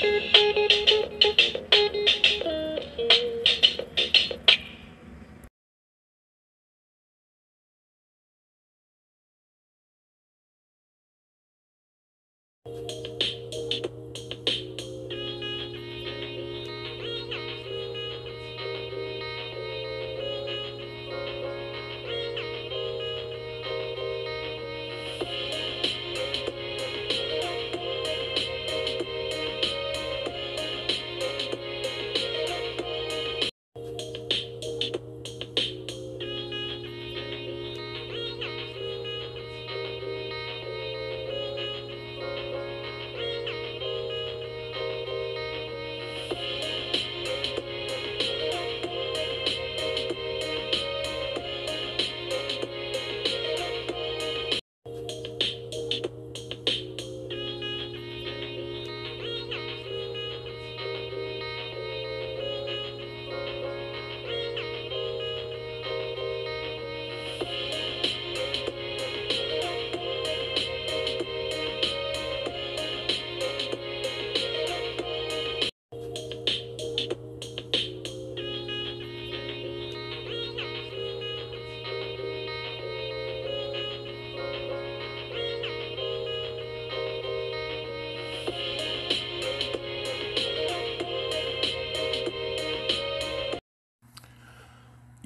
Thank you.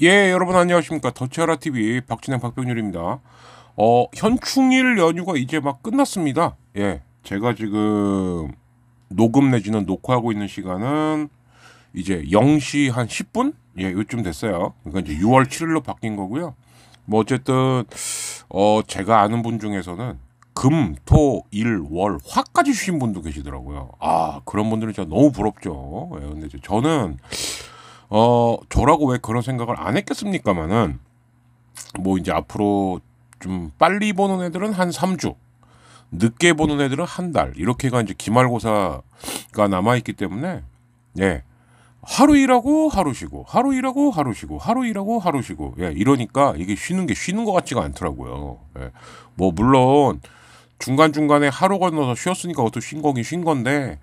예, 여러분 안녕하십니까. 더치아라 TV 박진영 박병률입니다. 어, 현충일 연휴가 이제 막 끝났습니다. 예. 제가 지금 녹음 내지는 녹화하고 있는 시간은 이제 0시 한 10분? 예, 요쯤 됐어요. 그러니까 이제 6월 7일로 바뀐 거고요. 뭐 어쨌든 어, 제가 아는 분 중에서는 금, 토, 일, 월, 화까지 쉬신 분도 계시더라고요. 아, 그런 분들은 진짜 너무 부럽죠. 예, 근데 저는 어 저라고 왜 그런 생각을 안 했겠습니까만은 뭐 이제 앞으로 좀 빨리 보는 애들은 한 3주 늦게 보는 애들은 한 달 이렇게가 이제 기말고사가 남아 있기 때문에 예 하루 일하고 하루 쉬고 하루 일하고 하루 쉬고 하루 일하고 하루 쉬고 예 이러니까 이게 쉬는 게 쉬는 것 같지가 않더라고요 예뭐 물론 중간중간에 하루 건너서 쉬었으니까 그것도 쉰 거긴 쉰 건데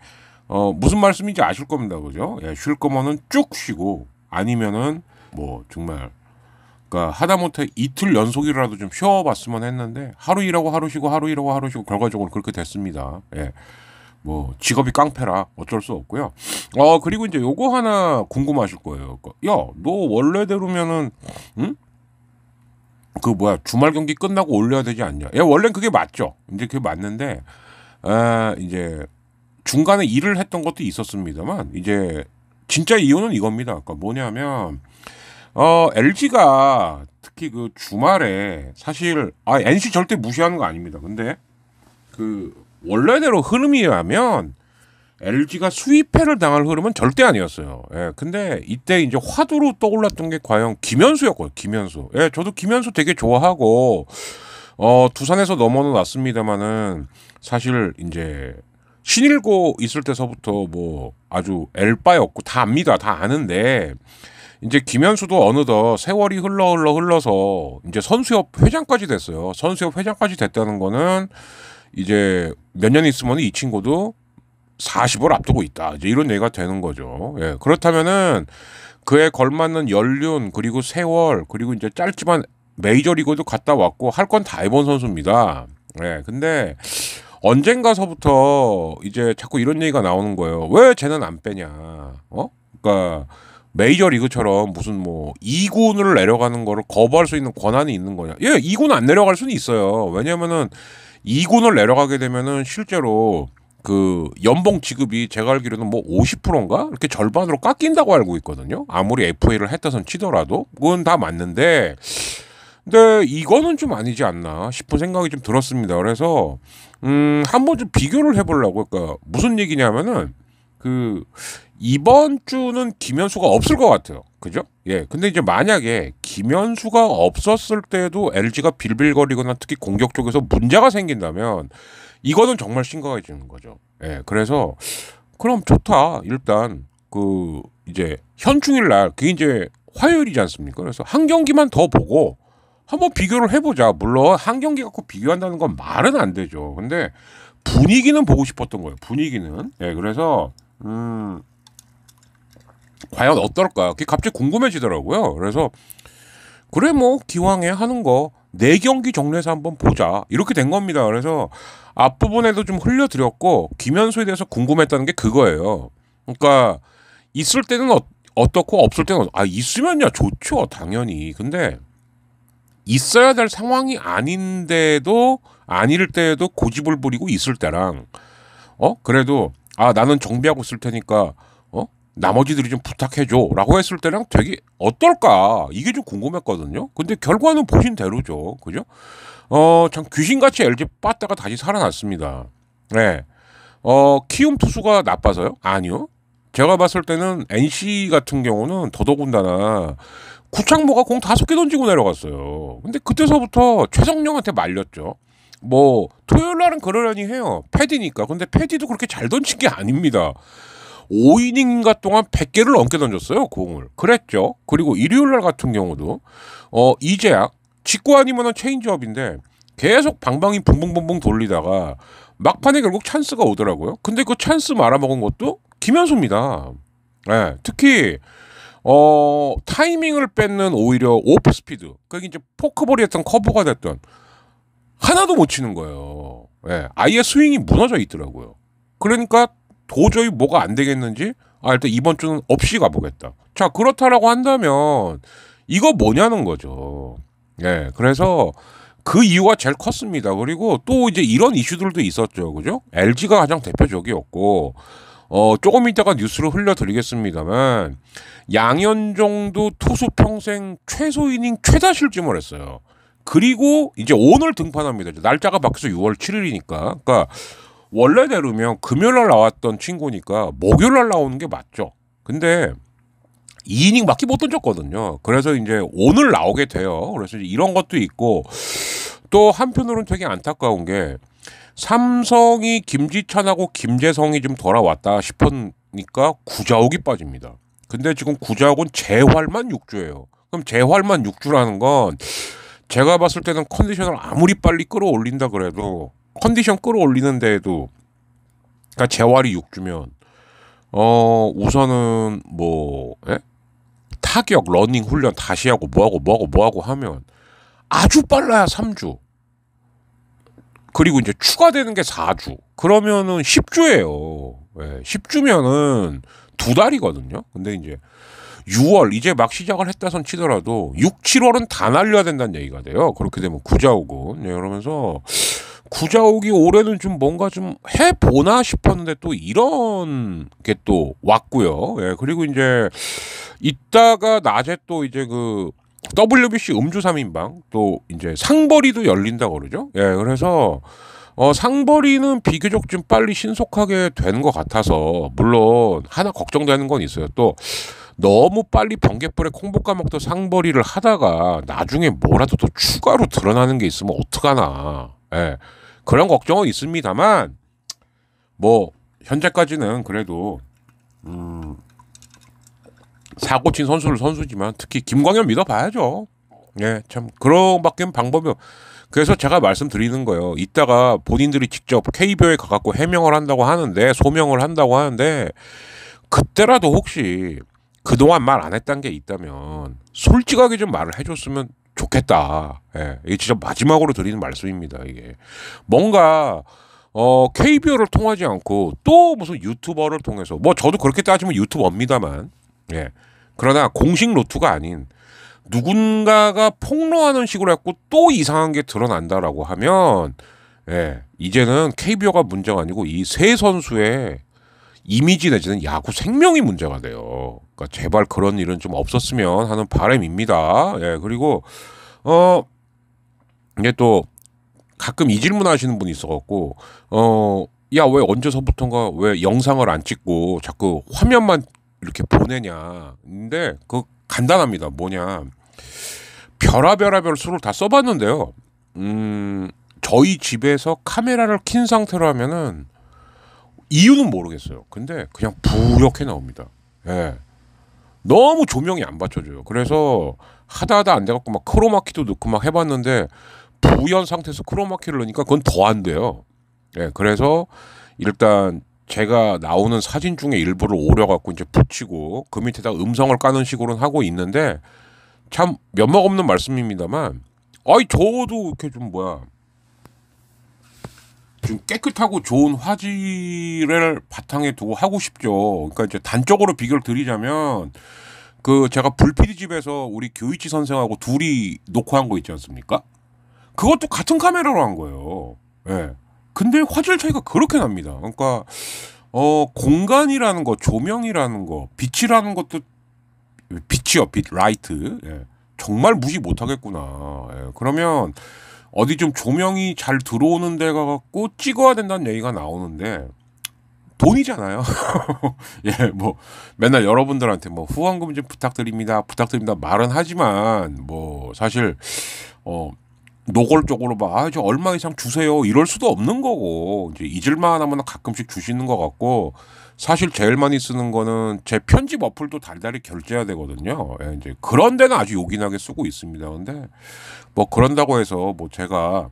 어, 무슨 말씀인지 아실 겁니다. 그죠? 예, 쉴 거면은 쭉 쉬고 아니면은 뭐 정말 그러니까 하다못해 이틀 연속이라도 좀 쉬어봤으면 했는데 하루 일하고 하루 쉬고 하루 일하고 하루 쉬고 결과적으로 그렇게 됐습니다. 예. 뭐 직업이 깡패라 어쩔 수 없고요. 어 그리고 이제 요거 하나 궁금하실 거예요. 그, 야너 원래대로면은 응? 그 뭐야 주말 경기 끝나고 올려야 되지 않냐? 예 원래 그게 맞죠. 이제 그게 맞는데 아 이제 중간에 일을 했던 것도 있었습니다만 이제 진짜 이유는 이겁니다. 그러니까 뭐냐면 어, LG가 특히 그 주말에 사실 아 NC 절대 무시하는 거 아닙니다. 근데 그 원래대로 흐름이라면 LG가 수입회를 당할 흐름은 절대 아니었어요. 예. 근데 이때 이제 화두로 떠올랐던 게 과연 김현수였고요. 김현수. 예, 저도 김현수 되게 좋아하고 어, 두산에서 넘어는 왔습니다만은 사실 이제 신일고 있을 때서부터 뭐 아주 엘바였고 다 압니다. 다 아는데 이제 김현수도 어느덧 세월이 흘러 흘러 흘러서 이제 선수협 회장까지 됐어요. 선수협 회장까지 됐다는 거는 이제 몇 년 있으면 이 친구도 40을 앞두고 있다. 이제 이런 얘기가 되는 거죠. 예. 그렇다면은 그에 걸맞는 연륜 그리고 세월 그리고 이제 짧지만 메이저리그도 갔다 왔고 할 건 다 해본 선수입니다. 예. 근데 언젠가서부터 이제 자꾸 이런 얘기가 나오는 거예요. 왜 쟤는 안 빼냐? 어? 그러니까 메이저 리그처럼 무슨 뭐 2군을 내려가는 거를 거부할 수 있는 권한이 있는 거냐? 예, 2군 안 내려갈 수는 있어요. 왜냐면은 2군을 내려가게 되면은 실제로 그 연봉 지급이 제가 알기로는 뭐 50%인가 이렇게 절반으로 깎인다고 알고 있거든요. 아무리 FA를 했다선 치더라도 그건 다 맞는데 근데 이거는 좀 아니지 않나 싶은 생각이 좀 들었습니다. 그래서 음, 한번 좀 비교를 해보려고. 그니까 무슨 얘기냐면은 그 이번 주는 김현수가 없을 것 같아요. 그죠? 예. 근데 이제 만약에 김현수가 없었을 때도 LG가 빌빌거리거나 특히 공격 쪽에서 문제가 생긴다면 이거는 정말 심각해지는 거죠. 예. 그래서 그럼 좋다. 일단 그 이제 현충일 날 그게 이제 화요일이지 않습니까? 그래서 한 경기만 더 보고 한번 비교를 해보자. 물론 한 경기 갖고 비교한다는 건 말은 안 되죠. 근데 분위기는 보고 싶었던 거예요. 분위기는. 예, 그래서 음 과연 어떨까? 그게 갑자기 궁금해지더라고요. 그래서 그래 뭐 기왕에 하는 거네 경기 정리해서 한번 보자 이렇게 된 겁니다. 그래서 앞부분에도 좀 흘려드렸고 김현수에 대해서 궁금했다는 게 그거예요. 그러니까 있을 때는 어, 어떻고 없을 때는 어, 아 있으면야 좋죠 당연히. 근데 있어야 될 상황이 아닌데도 아닐 때에도 고집을 부리고 있을 때랑 어 그래도 아 나는 정비하고 있을 테니까 어 나머지들이 좀 부탁해줘라고 했을 때랑 되게 어떨까 이게 좀 궁금했거든요. 근데 결과는 보신 대로죠, 그죠? 어 참 귀신같이 LG 빠다가 다시 살아났습니다. 네. 어 키움 투수가 나빠서요? 아니요. 제가 봤을 때는 NC 같은 경우는 더더군다나 구창모가 공 다섯 개 던지고 내려갔어요. 근데 그때서부터 최성룡한테 말렸죠. 뭐 토요일 날은 그러려니 해요. 패디니까. 근데 패디도 그렇게 잘 던진 게 아닙니다. 5이닝가 인 동안 100개를 넘게 던졌어요, 공을. 그랬죠. 그리고 일요일 날 같은 경우도 어 이제야 직구 아니면은 체인지업인데 계속 방방이 붕붕붕붕 돌리다가 막판에 결국 찬스가 오더라고요. 근데 그 찬스 말아먹은 것도 김현수입니다. 예, 네, 특히 어, 타이밍을 뺏는 오히려 오프 스피드. 그러 그러니까 이제 포크볼이 었던 커브가 됐던 하나도 못 치는 거예요. 예. 아예 스윙이 무너져 있더라고요. 그러니까 도저히 뭐가 안 되겠는지 아, 일단 이번 주는 없이 가보겠다. 자, 그렇다라고 한다면 이거 뭐냐는 거죠. 예. 그래서 그 이유가 제일 컸습니다. 그리고 또 이제 이런 이슈들도 있었죠. 그죠? LG가 가장 대표적이었고 어, 조금 이따가 뉴스로 흘려드리겠습니다만 양현종도 투수 평생 최소 이닝 최다 실점을 했어요. 그리고 이제 오늘 등판합니다. 날짜가 바뀌어서 6월 7일이니까. 그러니까 원래대로면 금요일 날 나왔던 친구니까 목요일 날 나오는 게 맞죠. 근데 2이닝 밖에 못 던졌거든요. 그래서 이제 오늘 나오게 돼요. 그래서 이런 것도 있고 또 한편으로는 되게 안타까운 게 삼성이 김지찬하고 김재성이 좀 돌아왔다 싶으니까 구자욱이 빠집니다. 근데 지금 구자욱은 재활만 6주예요. 그럼 재활만 6주라는 건 제가 봤을 때는 컨디션을 아무리 빨리 끌어올린다 그래도 컨디션 끌어올리는데도 그러니까 재활이 6주면 어 우선은 뭐 에? 예? 타격, 러닝 훈련 다시 하고 뭐하고 뭐하고 뭐하고 하면 아주 빨라야 3주. 그리고 이제 추가되는 게 4주. 그러면은 10주예요. 예, 10주면은 두 달이거든요. 근데 이제 6월 이제 막 시작을 했다선 치더라도 6, 7월은 다 날려야 된다는 얘기가 돼요. 그렇게 되면 구자욱은 예, 그러면서 구자욱이 올해는 좀 뭔가 좀 해보나 싶었는데 또 이런 게 또 왔고요. 예, 그리고 이제 이따가 낮에 또 이제 그 WBC 음주 3인방 또 이제 상벌이도 열린다고 그러죠. 예, 그래서 어, 상벌이는 비교적 좀 빨리 신속하게 된것 같아서 물론 하나 걱정되는 건 있어요. 또 너무 빨리 번개불에 콩볶아먹던 상벌이를 하다가 나중에 뭐라도 또 추가로 드러나는 게 있으면 어떡하나. 예. 그런 걱정은 있습니다만 뭐 현재까지는 그래도 음 사고친 선수를 선수지만 특히 김광현 믿어봐야죠. 예, 참 그런 밖엔 방법이 없. 그래서 제가 말씀드리는 거예요. 이따가 본인들이 직접 KBO에 가갖고 해명을 한다고 하는데 소명을 한다고 하는데 그때라도 혹시 그동안 말 안 했던 게 있다면 솔직하게 좀 말을 해줬으면 좋겠다. 예, 이게 진짜 마지막으로 드리는 말씀입니다. 이게 뭔가 어, KBO를 통하지 않고 또 무슨 유튜버를 통해서 뭐 저도 그렇게 따지면 유튜버입니다만 예. 그러나 공식 로트가 아닌 누군가가 폭로하는 식으로 해갖고 또 이상한 게 드러난다라고 하면 예, 이제는 KBO가 문제가 아니고 이 세 선수의 이미지 내지는 야구 생명이 문제가 돼요. 그러니까 제발 그런 일은 좀 없었으면 하는 바램입니다. 예, 그리고 어 이게 또 가끔 이 질문 하시는 분이 있어갖고 어 야 왜언제서부터인가왜 영상을 안 찍고 자꾸 화면만 이렇게 보내냐. 근데 그 간단합니다. 뭐냐. 별아별아별 수를 다 써봤는데요. 음, 저희 집에서 카메라를 킨 상태로 하면은 이유는 모르겠어요. 근데 그냥 부력해 나옵니다. 예. 너무 조명이 안 받쳐줘요. 그래서 하다 하다 안 돼갖고 막 크로마키도 넣고 막 해봤는데 부연 상태에서 크로마키를 넣으니까 그건 더 안 돼요. 예, 그래서 일단 제가 나오는 사진 중에 일부를 오려갖고 이제 붙이고 그 밑에다 음성을 까는 식으로는 하고 있는데 참 면목 없는 말씀입니다만 아이 저도 이렇게 좀 뭐야 좀 깨끗하고 좋은 화질을 바탕에 두고 하고 싶죠. 그러니까 이제 단적으로 비교를 드리자면 그 제가 불피디 집에서 우리 교이치 선생하고 둘이 녹화한 거 있지 않습니까? 그것도 같은 카메라로 한 거예요. 예. 네. 근데 화질 차이가 그렇게 납니다. 그러니까 어 공간이라는 거, 조명이라는 거, 빛이라는 것도 빛이요, 빛 라이트. 예. 정말 무시 못하겠구나. 예. 그러면 어디 좀 조명이 잘 들어오는 데가 갖고 찍어야 된다는 얘기가 나오는데 돈이잖아요. 예, 뭐 맨날 여러분들한테 뭐 후원금 좀 부탁드립니다, 부탁드립니다 말은 하지만 뭐 사실 어 노골적으로 막, 아, 이 얼마 이상 주세요. 이럴 수도 없는 거고, 이제 잊을만 하면 가끔씩 주시는 것 같고, 사실 제일 많이 쓰는 거는 제 편집 어플도 달달이 결제해야 되거든요. 예, 이제 그런 데는 아주 요긴하게 쓰고 있습니다. 근데 뭐 그런다고 해서 뭐 제가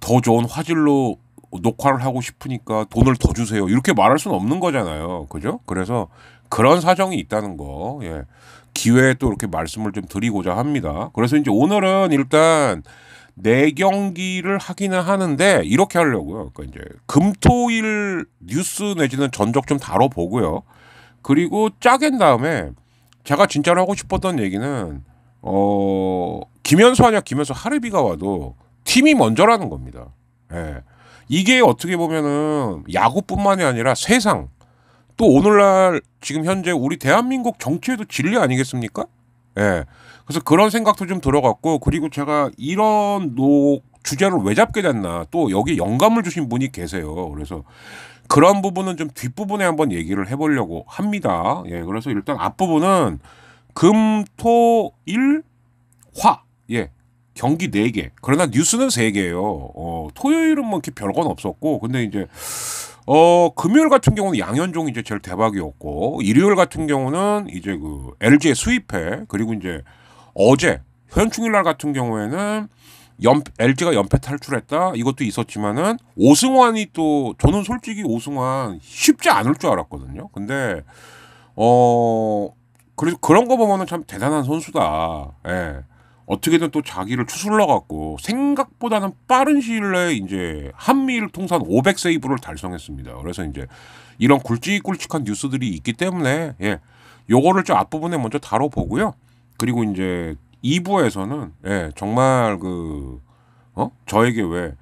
더 좋은 화질로 녹화를 하고 싶으니까 돈을 더 주세요. 이렇게 말할 수는 없는 거잖아요. 그죠? 그래서 그런 사정이 있다는 거, 예. 기회에 또 이렇게 말씀을 좀 드리고자 합니다. 그래서 이제 오늘은 일단 네 경기를 하기는 하는데 이렇게 하려고요. 그러니까 이제 금토일 뉴스 내지는 전적 좀 다뤄보고요. 그리고 짜겐 다음에 제가 진짜로 하고 싶었던 얘기는 어 김현수 아니야 김현수 하르비가 와도 팀이 먼저라는 겁니다. 예. 이게 어떻게 보면은 야구뿐만이 아니라 세상 또 오늘날 지금 현재 우리 대한민국 정치에도 진리 아니겠습니까? 예. 그래서 그런 생각도 좀 들어갔고 그리고 제가 이런 노 주제를 왜 잡게 됐나 또 여기 영감을 주신 분이 계세요. 그래서 그런 부분은 좀 뒷부분에 한번 얘기를 해보려고 합니다. 예, 그래서 일단 앞부분은 금, 토, 일, 화. 예, 경기 4개 그러나 뉴스는 3개예요 어, 토요일은 뭐 이렇게 별건 없었고, 근데 이제, 어, 금요일 같은 경우는 양현종이 이제 제일 대박이었고, 일요일 같은 경우는 이제 그 LG의 수입회, 그리고 이제 어제 현충일 날 같은 경우에는 연, LG가 연패 탈출했다 이것도 있었지만은 오승환이 또 저는 솔직히 오승환 쉽지 않을 줄 알았거든요. 근데 어 그래서 그런 거 보면은 참 대단한 선수다. 예. 어떻게든 또 자기를 추슬러 갖고 생각보다는 빠른 시일 내에 이제 한미일 통산 500 세이브를 달성했습니다. 그래서 이제 이런 굵직굵직한 뉴스들이 있기 때문에 예. 요거를 좀 앞부분에 먼저 다뤄보고요. 그리고 이제 2부에서는 예, 정말 그 어? 저에게 왜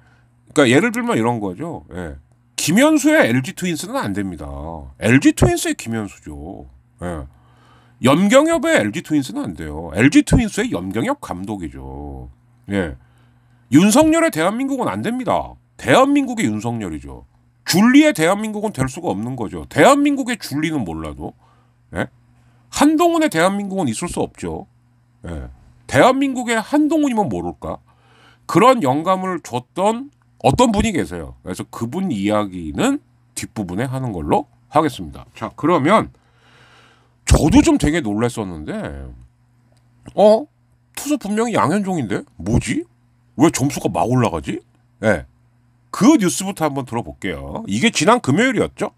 그러니까 예를 들면 이런 거죠. 예. 김현수의 LG 트윈스는 안 됩니다. LG 트윈스의 김현수죠. 예. 염경엽의 LG 트윈스는 안 돼요. LG 트윈스의 염경엽 감독이죠. 예. 윤석열의 대한민국은 안 됩니다. 대한민국의 윤석열이죠. 줄리의 대한민국은 될 수가 없는 거죠. 대한민국의 줄리는 몰라도 예? 한동훈의 대한민국은 있을 수 없죠. 예. 대한민국의 한동훈이면 모를까? 그런 영감을 줬던 어떤 분이 계세요. 그래서 그분 이야기는 뒷부분에 하는 걸로 하겠습니다. 자, 그러면 저도 좀 되게 놀랐었는데, 어? 투수 분명히 양현종인데? 뭐지? 왜 점수가 막 올라가지? 예. 네. 그 뉴스부터 한번 들어볼게요. 이게 지난 금요일이었죠?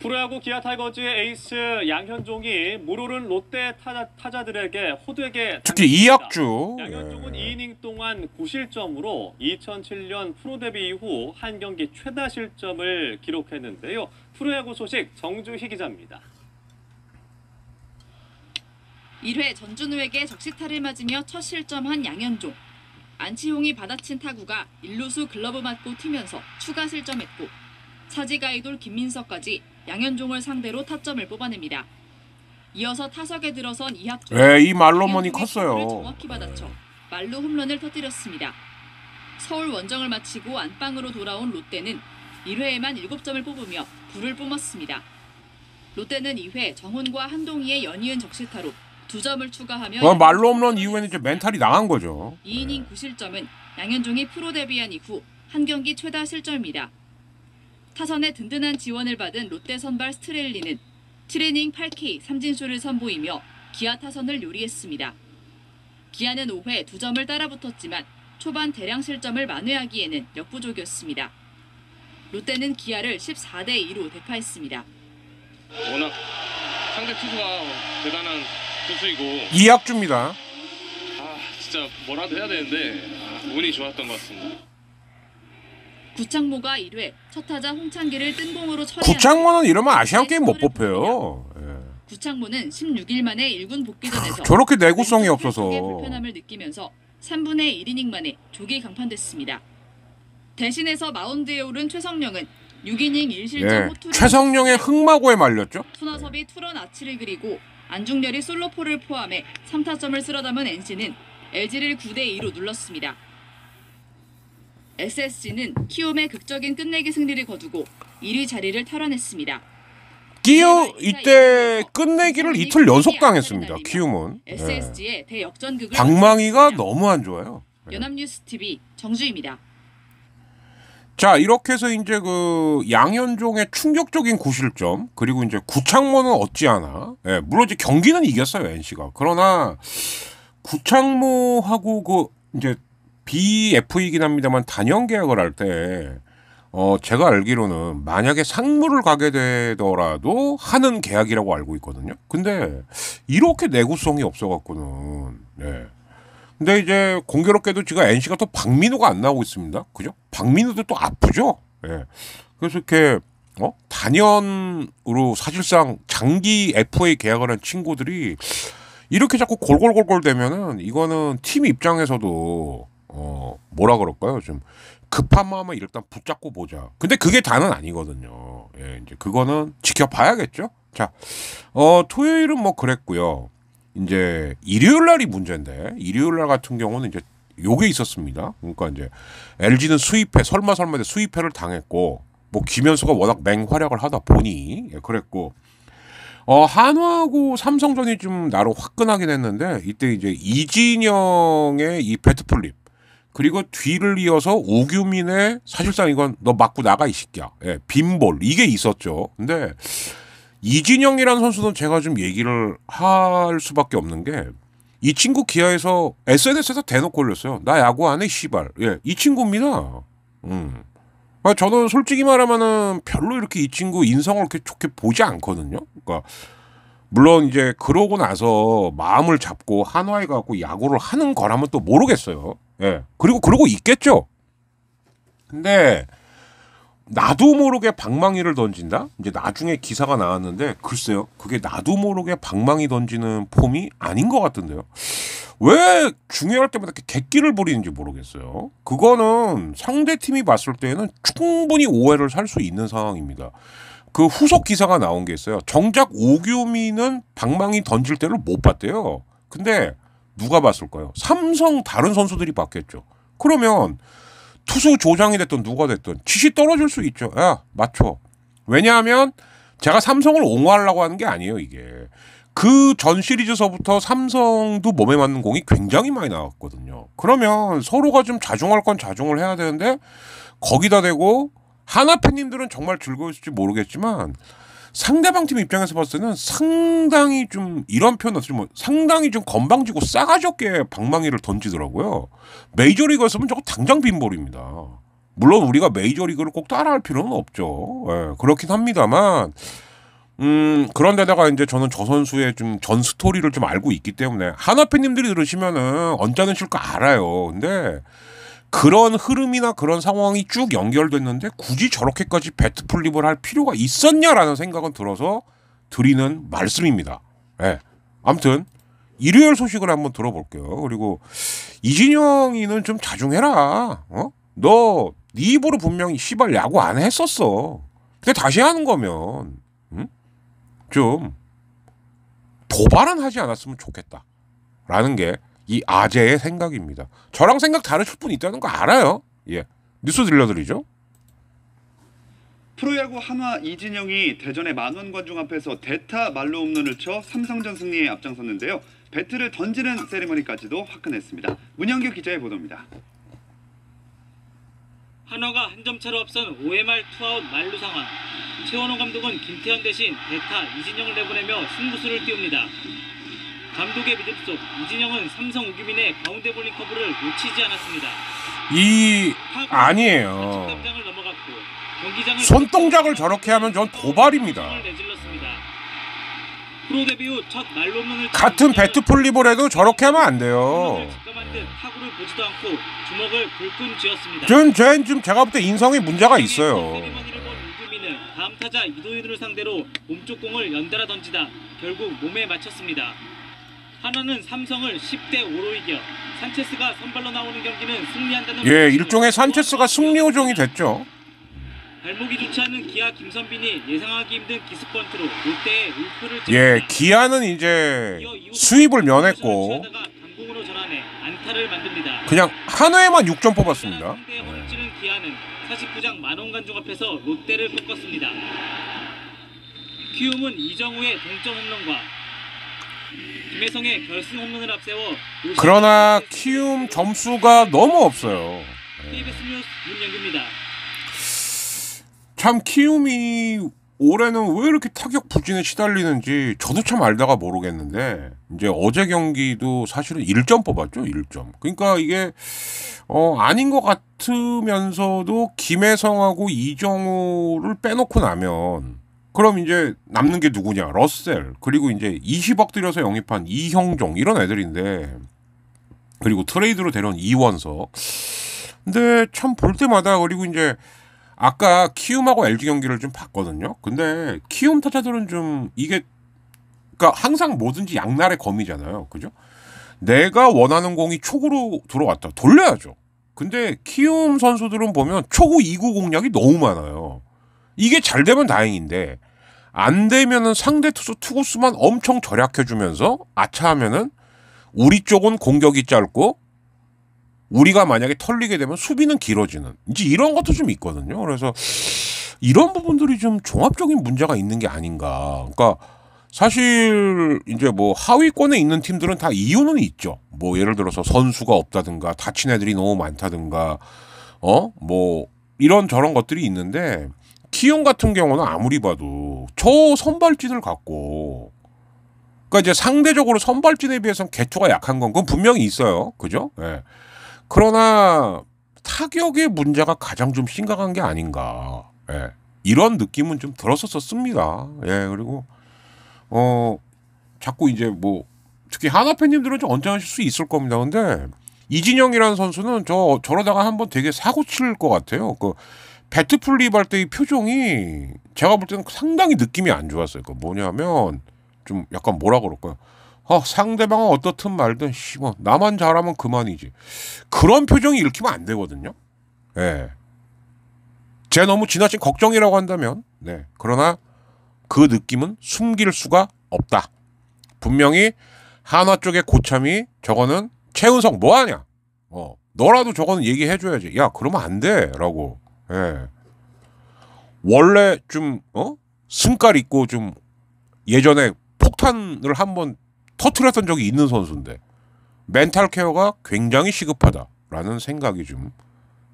프로야구 기아 타이거즈의 에이스 양현종이 무오른 롯데 타자, 들에게 호되게 특히 이학주 양현종은 예. 2이닝 동안 9실점으로 2007년 프로 데뷔 이후 한 경기 최다 실점을 기록했는데요. 프로야구 소식 정주희 기자입니다. 1회 전준우에게 적시타를 맞으며 첫 실점한 양현종. 안치홍이 받아친 타구가 일루수 글러브 맞고 튀면서 추가 실점했고 사지가이돌 김민석까지 양현종을 상대로 타점을 뽑아냅니다. 이어서 타석에 들어선 이학준 에이 예, 말로머니 컸어요. 정확히 받아쳐 말로 홈런을 터뜨렸습니다. 서울 원정을 마치고 안방으로 돌아온 롯데는 1회에만 7점을 뽑으며 불을 뿜었습니다. 롯데는 2회 정훈과 한동희의 연이은 적시타로 2점을 추가하며 어, 뭐 말로 홈런 이후에는 이 멘탈이 나간 거죠. 2이닝 9실점은 예. 양현종이 프로 데뷔한 이후 한 경기 최다 실점입니다. 타선의 든든한 지원을 받은 롯데 선발 스트렐리는 7이닝 8K 3진수를 선보이며 기아 타선을 요리했습니다. 기아는 5회 2점을 따라붙었지만 초반 대량 실점을 만회하기에는 역부족이었습니다. 롯데는 기아를 14대 2로 대파했습니다. 워낙 상대 투수가 대단한 투수이고 이학주입니다. 아 진짜 뭐라도 해야 되는데 아, 운이 좋았던 것 같습니다. 구창모가 1회 첫 타자 홍창기를 뜬 공으로 처리한 구창모는 이러면 아시안 네, 게임 못 뽑혀요. 구창모는 예. 16일 만에 1군 복귀전에서 저렇게 내구성이 없어서 불편함을 느끼면서 3분의 1이닝 만에 조기 강판됐습니다. 대신해서 마운드에 오른 최성령은 6이닝 1실점 네. 예. 최성령의 흑마고에 말렸죠. 손아섭이 투런 아치를 그리고 안중열이 솔로포를 포함해 3타점을 쓸어 담은 NC는 LG를 9대 2로 눌렀습니다. s s g 는 키움의 극적인 끝내기 승리를 거두고 1위 자리를 탈환했습니다. 끼어 네, 이때 끝내기를 이틀 연속 당했습니다. 키움은 SSG의 네. 대역전극을 방망이가 너무 안 좋아요. 네. 연합뉴스 TV 정주입니다. 자 이렇게 해서 이제 그 양현종의 충격적인 구실점 그리고 이제 구창모는 어찌하나 예, 물론 이제 경기는 이겼어요 NC가 그러나 구창모하고 그 이제 BF이긴 합니다만 단연 계약을 할 때 어, 제가 알기로는 만약에 상무를 가게 되더라도 하는 계약이라고 알고 있거든요. 근데 이렇게 내구성이 없어갖고는 네. 근데 이제 공교롭게도 지금 NC가 또박민우가안 나오고 있습니다. 그죠? 박민우도또 아프죠. 예. 그래서 이렇게 어? 단연으로 사실상 장기 FA 계약을 한 친구들이 이렇게 자꾸 골골골골 되면은 이거는 팀 입장에서도 어 뭐라 그럴까요? 좀 급한 마음을 일단 붙잡고 보자. 근데 그게 다는 아니거든요. 예, 이제 그거는 지켜봐야겠죠. 자, 어 토요일은 뭐 그랬고요. 이제 일요일 날이 문제인데 일요일 날 같은 경우는 이제 요게 있었습니다. 그러니까 이제 LG는 수입회 설마 설마 해수입해를 당했고 뭐 김현수가 워낙 맹활약을 하다 보니 예, 그랬고 어, 한화하고 삼성전이 좀 나로 화끈하긴 했는데 이때 이제 이진영의 이 배트 플립 그리고 뒤를 이어서 오규민의 사실상 이건 너 맞고 나가 이 새끼야. 예, 빈볼 이게 있었죠. 근데 이진영이라는 선수는 제가 좀 얘기를 할 수밖에 없는 게 이 친구 기아에서 SNS에서 대놓고 올렸어요. 나 야구 안 해, 씨발. 예, 이 친구입니다. 음. 아, 저는 솔직히 말하면은 별로 이렇게 이 친구 인성을 그렇게 좋게 보지 않거든요. 그러니까 물론 이제 그러고 나서 마음을 잡고 한화에 가고 야구를 하는 거라면 또 모르겠어요. 예. 그리고 그러고 있겠죠. 근데 나도 모르게 방망이를 던진다? 이제 나중에 기사가 나왔는데 글쎄요. 그게 나도 모르게 방망이 던지는 폼이 아닌 것 같은데요. 왜 중요할 때마다 이렇게 객기를 부리는지 모르겠어요. 그거는 상대팀이 봤을 때는 에 충분히 오해를 살 수 있는 상황입니다. 그 후속 기사가 나온 게 있어요. 정작 오규민은 방망이 던질 때를 못 봤대요. 근데 누가 봤을까요? 삼성 다른 선수들이 봤겠죠. 그러면 투수 조장이 됐든 누가 됐든 치시 떨어질 수 있죠. 야, 맞춰. 왜냐하면 제가 삼성을 옹호하려고 하는 게 아니에요, 이게. 그 전 시리즈서부터 삼성도 몸에 맞는 공이 굉장히 많이 나왔거든요. 그러면 서로가 좀 자중할 건 자중을 해야 되는데 거기다 대고 하나 팬님들은 정말 즐거울지 모르겠지만 상대방 팀 입장에서 봤을 때는 상당히 좀 이런 표현 없지만 뭐 상당히 좀 건방지고 싸가지 없게 방망이를 던지더라고요. 메이저리그에서는 저거 당장 빈볼입니다. 물론 우리가 메이저리그를 꼭 따라할 필요는 없죠. 예, 그렇긴 합니다만 음, 그런데다가 이제 저는 저 선수의 좀 전 스토리를 좀 알고 있기 때문에 한화 팬님들이 들으시면은 언짢으실 거 알아요. 근데 그런 흐름이나 그런 상황이 쭉 연결됐는데 굳이 저렇게까지 배트 플립을 할 필요가 있었냐라는 생각은 들어서 드리는 말씀입니다. 예. 네. 아무튼 일요일 소식을 한번 들어볼게요. 그리고 이진영이는 좀 자중해라. 어? 너네 입으로 분명히 시발 야구 안 했었어. 근데 다시 하는 거면 음? 좀 도발은 하지 않았으면 좋겠다. 라는 게이 아재의 생각입니다. 저랑 생각 다르실 분 있다는 거 알아요. 예. 뉴스 들려드리죠. 프로야구 한화 이진영이 대전의 만원 관중 앞에서 대타 말로 홈런을 쳐 삼성전 승리에 앞장섰는데요. 배트를 던지는 세리머니까지도 화끈했습니다. 문영규 기자의 보도입니다. 한화가 한 점 차로 앞선 5회 말 투아웃 만루 상황. 최원호 감독은 김태현 대신 대타 이진영을 내보내며 승부수를 띄웁니다. 감독의 미접 속 이진영은 삼성 우규민의 가운데 볼링 커브를 놓치지 않았습니다. 이 아니에요. 손동작을 저렇게 하면 전 도발입니다. 프로 데뷔 후첫 말로문을 같은 배트 폴리볼에도 저렇게 하면 안 돼요. 타구를 보지도 않고 주먹을 불끈 쥐었습니다. 전 쟤는 제가 볼때 인성에 문제가 있어요. 다음 타자 이도윤을 상대로 몸쪽 공을 연달아 던지다 결국 몸에 맞췄습니다. 하나는 삼성을 10대 5로 이겨 산체스가 선발로 나오는 경기는 승리한다는 예, 일종의 산체스가 승리호종이 됐죠. 발목이 좋지 않은 기아 김선빈이 예상하기 힘든 기습번트로 롯데의 울프를 예, 기아는 이제 수입을 면했고 그냥 한 회만 6점 뽑았습니다. 홈는 기아는 49장 만원간족 앞에서 롯데를 꺾었습니다. 키움은 이정우의 동점 홈런과 김혜성의 결승 홈런을 앞세워 그러나 키움 점수가 너무 없어요. 네. KBS 뉴스 문영규입니다. 참 키움이 올해는 왜 이렇게 타격 부진에 시달리는지 저도 참 알다가 모르겠는데 이제 어제 경기도 사실은 1점 뽑았죠 1점 그러니까 이게 어 아닌 것 같으면서도 김혜성하고 이정우를 빼놓고 나면 그럼 이제 남는 게 누구냐? 러셀 그리고 이제 20억 들여서 영입한 이형종 이런 애들인데 그리고 트레이드로 데려온 이원석. 근데 참 볼 때마다 그리고 이제 아까 키움하고 LG 경기를 좀 봤거든요. 근데 키움 타자들은 좀 이게 그러니까 항상 뭐든지 양날의 검이잖아요. 그죠? 내가 원하는 공이 촉으로 들어왔다. 돌려야죠. 근데 키움 선수들은 보면 초구 2구 공략이 너무 많아요. 이게 잘 되면 다행인데 안 되면은 상대 투수 투구수만 엄청 절약해주면서 아차하면은 우리 쪽은 공격이 짧고 우리가 만약에 털리게 되면 수비는 길어지는 이제 이런 것도 좀 있거든요. 그래서 이런 부분들이 좀 종합적인 문제가 있는 게 아닌가. 그러니까 사실 이제 뭐 하위권에 있는 팀들은 다 이유는 있죠. 뭐 예를 들어서 선수가 없다든가 다친 애들이 너무 많다든가 어 뭐 이런 저런 것들이 있는데 키움 같은 경우는 아무리 봐도 저 선발진을 갖고 그러니까 이제 상대적으로 선발진에 비해서는 개초가 약한 건 그건 분명히 있어요. 그죠? 예. 그러나 타격의 문제가 가장 좀 심각한 게 아닌가. 예. 이런 느낌은 좀 들었었습니다. 예, 그리고 어 자꾸 이제 뭐 특히 한나 팬님들은 좀 언짢으실 수 있을 겁니다. 근데 이진영이라는 선수는 저 저러다가 한번 되게 사고 칠 것 같아요. 그 배트 플립 할때이 표정이 제가 볼 때는 상당히 느낌이 안 좋았어요. 그 뭐냐면 좀 약간 뭐라 그럴까요? 어, 상대방은 어떻든 말든 씨뭐 나만 잘하면 그만이지. 그런 표정이 읽히면 안 되거든요. 예. 네. 제 너무 지나친 걱정이라고 한다면 네. 그러나 그 느낌은 숨길 수가 없다. 분명히 한화 쪽의 고참이 저거는 최은성 뭐하냐? 어, 너라도 저거는 얘기해줘야지. 야, 그러면 안 돼. 라고. 예. 원래 좀 어? 승깔 있고 좀 예전에 폭탄을 한번 터트렸던 적이 있는 선수인데 멘탈 케어가 굉장히 시급하다라는 생각이 좀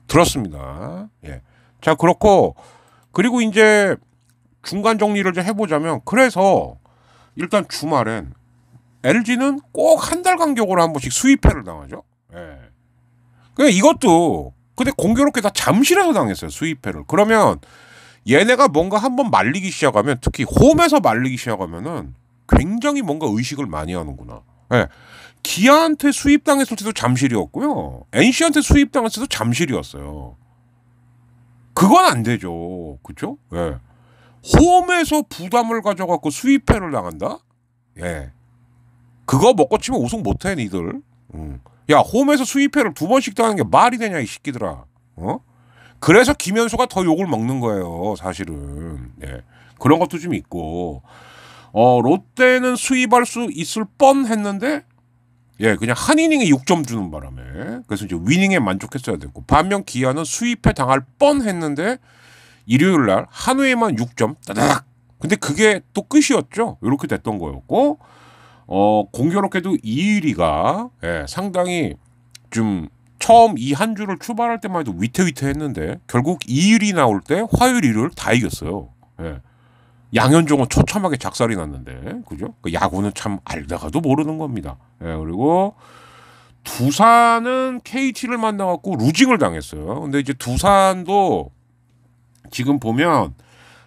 들었습니다. 예. 자 그렇고 그리고 이제 중간 정리를 좀 해보자면 그래서 일단 주말엔 LG는 꼭 한 달 간격으로 한 번씩 수입회를 당하죠. 예. 그 이것도 근데 공교롭게 다 잠실에서 당했어요. 수입회를. 그러면 얘네가 뭔가 한번 말리기 시작하면 특히 홈에서 말리기 시작하면은 굉장히 뭔가 의식을 많이 하는구나. 예. 네. 기아한테 수입당했을 때도 잠실이었고요. NC한테 수입당했을 때도 잠실이었어요. 그건 안 되죠. 그죠? 예. 네. 홈에서 부담을 가져갖고 수입회를 당한다? 예. 그거 먹고 치면 우승 못해, 니들. 음. 야 홈에서 수입회를 두 번씩 당하는 게 말이 되냐 이시끼들아 어? 그래서 김현수가 더 욕을 먹는 거예요 사실은. 예. 그런 것도 좀 있고 어 롯데는 수입할 수 있을 뻔했는데 예, 그냥 한 이닝에 6점 주는 바람에 그래서 이제 위닝에 만족했어야 됐고 반면 기아는 수입해 당할 뻔했는데 일요일 날 한회에만 6점 따다닥 근데 그게 또 끝이었죠 이렇게 됐던 거였고 어, 공교롭게도 이일이가 예, 상당히 좀 처음 이 한 주를 출발할 때만 해도 위태위태했는데 결국 이일이 나올 때 화요일 일을 다 이겼어요. 예. 양현종은 처참하게 작살이 났는데 그죠? 그 야구는 참 알다가도 모르는 겁니다. 예, 그리고 두산은 KT를 만나갖고 루징을 당했어요. 근데 이제 두산도 지금 보면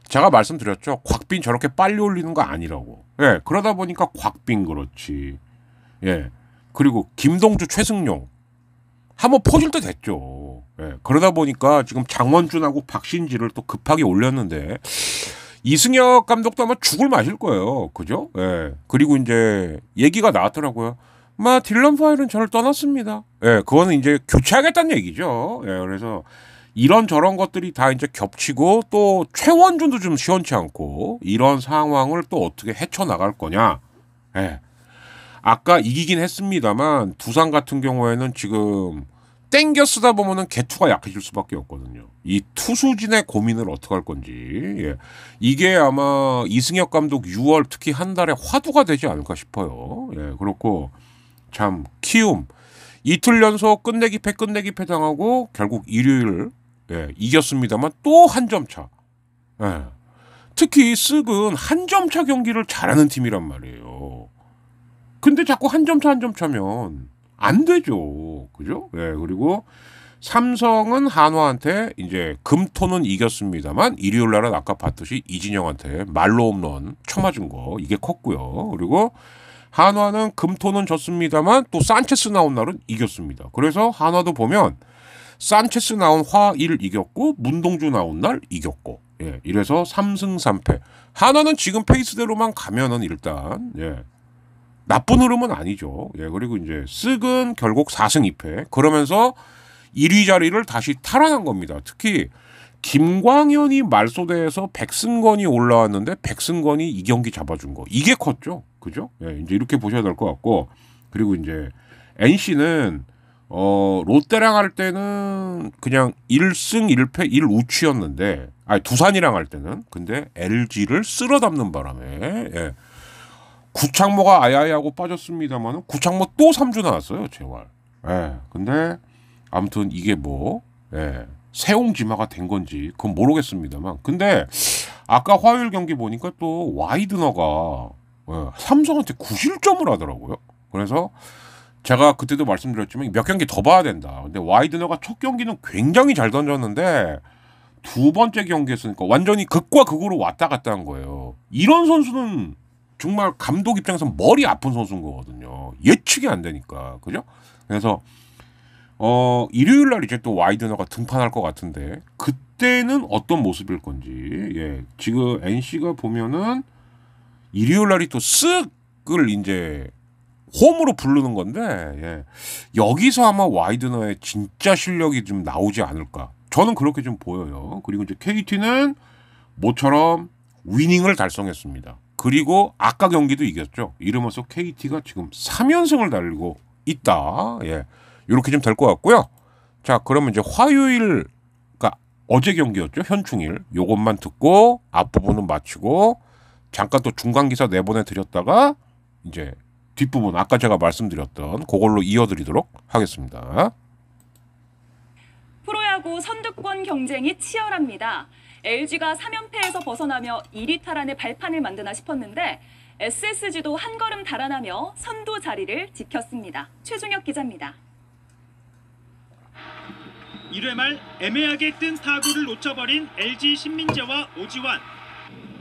제가 말씀드렸죠. 곽빈 저렇게 빨리 올리는 거 아니라고. 예, 그러다 보니까 곽빈 그렇지. 예. 그리고 김동주 최승용. 한번 퍼질 때 됐죠. 예. 그러다 보니까 지금 장원준하고 박신지를 또 급하게 올렸는데 이승엽 감독도 아마 죽을 마실 거예요. 그죠? 예. 그리고 이제 얘기가 나왔더라고요. 마 딜런 파일은 저를 떠났습니다. 예, 그거는 이제 교체하겠다는 얘기죠. 예, 그래서 이런 저런 것들이 다 이제 겹치고 또 최원준도 좀 시원치 않고 이런 상황을 또 어떻게 헤쳐나갈 거냐. 예. 아까 이기긴 했습니다만 두산 같은 경우에는 지금 땡겨 쓰다 보면은 개투가 약해질 수밖에 없거든요. 이 투수진의 고민을 어떻게 할 건지 예. 이게 아마 이승엽 감독 6월 특히 한 달에 화두가 되지 않을까 싶어요. 예, 그렇고 참 키움 이틀 연속 끝내기 패 끝내기 패 당하고 결국 일요일 예, 이겼습니다만 또 한 점 차. 예. 특히 쓱은 한점 차 경기를 잘하는 팀이란 말이에요. 근데 자꾸 한 점 차 한 점 차면 안 되죠. 그죠? 예, 그리고 삼성은 한화한테 이제 금토는 이겼습니다만 일요일 날은 아까 봤듯이 이진영한테 말로 없는 쳐맞은 거 이게 컸고요. 그리고 한화는 금토는 졌습니다만 또 산체스 나온 날은 이겼습니다. 그래서 한화도 보면 산체스 나온 화일 이겼고 문동주 나온 날 이겼고 예, 이래서 3승 3패. 하나는 지금 페이스대로만 가면은 일단 예, 나쁜 흐름은 아니죠. 예, 그리고 이제 쓱은 결국 4승 2패. 그러면서 1위 자리를 다시 탈환한 겁니다. 특히 김광현이 말소대에서 백승건이 올라왔는데 백승건이 이 경기 잡아준 거 이게 컸죠, 그죠? 예, 이제 이렇게 보셔야 될 것 같고 그리고 이제 NC는 어, 롯데랑 할 때는 그냥 1승 1패 1우치였는데, 아니, 두산이랑 할 때는. 근데 LG를 쓸어 담는 바람에, 예. 구창모가 아야야하고 빠졌습니다만, 구창모 또 3주 나왔어요, 재활. 예. 근데, 아무튼 이게 뭐, 예. 세옹지마가 된 건지, 그건 모르겠습니다만. 근데, 아까 화요일 경기 보니까 또 와이드너가, 예. 삼성한테 9실점을 하더라고요. 그래서, 제가 그때도 말씀드렸지만 몇 경기 더 봐야 된다. 근데 와이드너가 첫 경기는 굉장히 잘 던졌는데 두 번째 경기였으니까 완전히 극과 극으로 왔다 갔다 한 거예요. 이런 선수는 정말 감독 입장에서 머리 아픈 선수인 거거든요. 예측이 안 되니까. 그죠? 그래서 어, 일요일 날 이제 또 와이드너가 등판할 것 같은데 그때는 어떤 모습일 건지. 예. 지금 NC가 보면은 일요일 날이 또 쓱을 이제 홈으로 부르는 건데 예. 여기서 아마 와이드너의 진짜 실력이 좀 나오지 않을까 저는 그렇게 좀 보여요. 그리고 이제 KT는 모처럼 위닝을 달성했습니다. 그리고 아까 경기도 이겼죠. 이름으로서 KT가 지금 3연승을 달리고 있다. 예. 이렇게 좀 될 것 같고요. 자, 그러면 이제 화요일 그러니까 어제 경기였죠. 현충일. 요것만 듣고 앞부분은 마치고 잠깐 또 중간 기사 내보내 드렸다가 이제 뒷부분 아까 제가 말씀드렸던 그걸로 이어드리도록 하겠습니다. 프로야구 선두권 경쟁이 치열합니다. LG가 3연패에서 벗어나며 1위 탈환의 발판을 만드나 싶었는데 SSG도 한 걸음 달아나며 선두 자리를 지켰습니다. 최종혁 기자입니다. 1회 말 애매하게 뜬 타구를 놓쳐버린 LG 신민재와 오지환.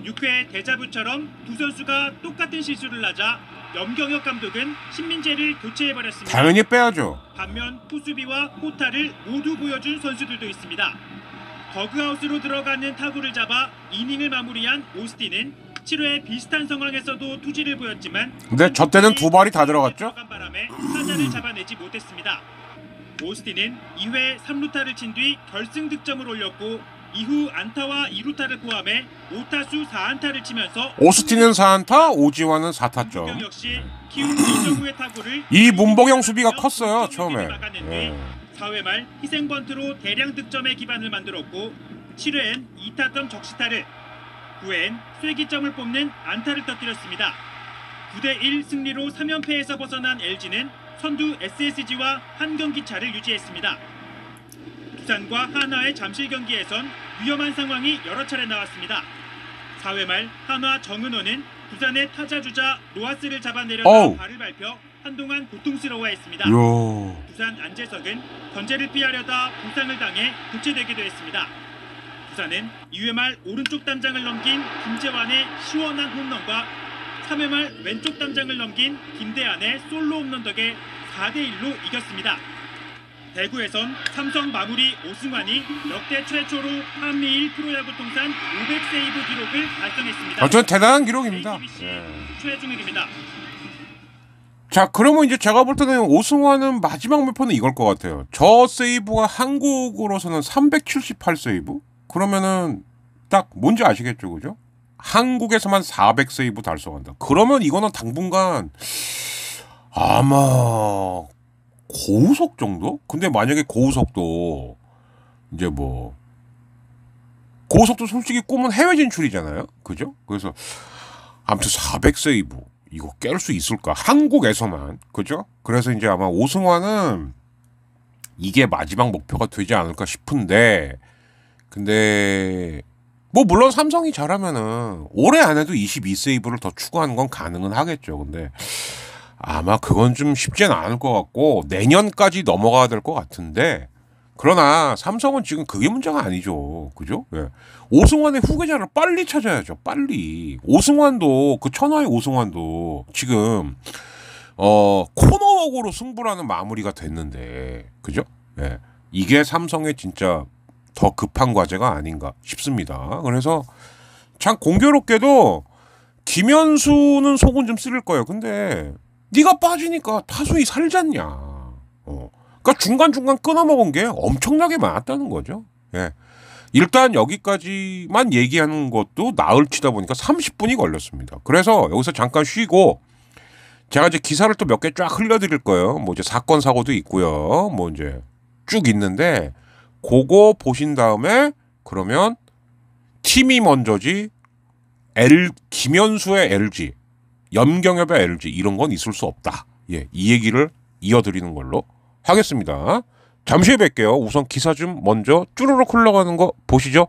6회 대자부처럼 두 선수가 똑같은 실수를 하자 염경엽 감독은 신민재를 교체해버렸습니다. 당연히 빼야죠. 반면 포수비와 호타를 모두 보여준 선수들도 있습니다. 더그아웃으로 들어가는 타구를 잡아 이닝을 마무리한 오스틴은 7회 비슷한 상황에서도 투지를 보였지만 근데 저 때는 두 발이 다 들어갔죠? 바람에 타자를 음. 잡아내지 못했습니다. 오스틴은 2회 3루타를 친 뒤 결승 득점을 올렸고 이후 안타와 2루타를 포함해 5타수 4안타를 치면서 오스틴은 4안타, 오지환은 4타점. 이문보영 수비가 컸어요 처음에. 막 4회 예. 말 희생번트로 대량 득점의 기반을 만들었고 7회엔 2타점 적시타를 9회엔 쐐기점을 뽑는 안타를 터뜨렸습니다. 9대1 승리로 3연패에서 벗어난 LG는 선두 SSG와 한 경기 차를 유지했습니다. 부산과 한화의 잠실 경기에선 위험한 상황이 여러 차례 나왔습니다. 4회 말 한화 정은호는 부산의 타자 주자 노아스를 잡아내려다 발을 밟혀 한동안 고통스러워했습니다. 요. 부산 안재석은 견제를 피하려다 부상을 당해 교체되기도 했습니다. 부산은 2회 말 오른쪽 담장을 넘긴 김재환의 시원한 홈런과 3회 말 왼쪽 담장을 넘긴 김대한의 솔로 홈런 덕에 4대 1로 이겼습니다. 대구에선 삼성 마무리 오승환이 역대 최초로 한미 일 프로야구 통산 500세이브 기록을 달성했습니다. 아, 저 대단한 기록입니다. 최중입니다자 그러면 이제 제가 볼 때는 오승환은 마지막 물포는 이걸 것 같아요. 저 세이브가 한국으로서는 378 세이브? 그러면은 딱 뭔지 아시겠죠, 그죠? 한국에서만 400 세이브 달성한다. 그러면 이거는 당분간 아마 고우석 정도? 근데 만약에 고우석도 이제 뭐 고우석도 솔직히 꿈은 해외 진출이잖아요. 그죠? 그래서 아무튼 400세이브 이거 깰 수 있을까? 한국에서만 그죠? 그래서 이제 아마 오승환은 이게 마지막 목표가 되지 않을까 싶은데 근데 뭐 물론 삼성이 잘하면은 올해 안에도 22세이브를 더 추구하는 건 가능은 하겠죠. 근데 아마 그건 좀 쉽진 않을 것 같고 내년까지 넘어가야 될 것 같은데 그러나 삼성은 지금 그게 문제가 아니죠. 그죠? 예. 오승환의 후계자를 빨리 찾아야죠. 빨리. 오승환도 그 천하의 오승환도 지금 어 코너웍으로 승부라는 마무리가 됐는데 그죠? 예. 이게 삼성의 진짜 더 급한 과제가 아닌가 싶습니다. 그래서 참 공교롭게도 김현수는 속은 좀 쓰릴 거예요. 근데 네가 빠지니까 타수이 살잖냐. 어. 그러니까 중간중간 끊어먹은 게 엄청나게 많았다는 거죠. 예. 일단 여기까지만 얘기하는 것도 나흘치다 보니까 30분이 걸렸습니다. 그래서 여기서 잠깐 쉬고 제가 이제 기사를 또 몇 개 쫙 흘려드릴 거예요. 뭐 이제 사건 사고도 있고요. 뭐 이제 쭉 있는데 그거 보신 다음에 그러면 팀이 먼저지 L 김현수의 LG 염경협의 LG 이런 건 있을 수 없다. 예, 이 얘기를 이어드리는 걸로 하겠습니다. 잠시 후에 뵐게요. 우선 기사 좀 먼저 쭈르륵 흘러가는 거 보시죠.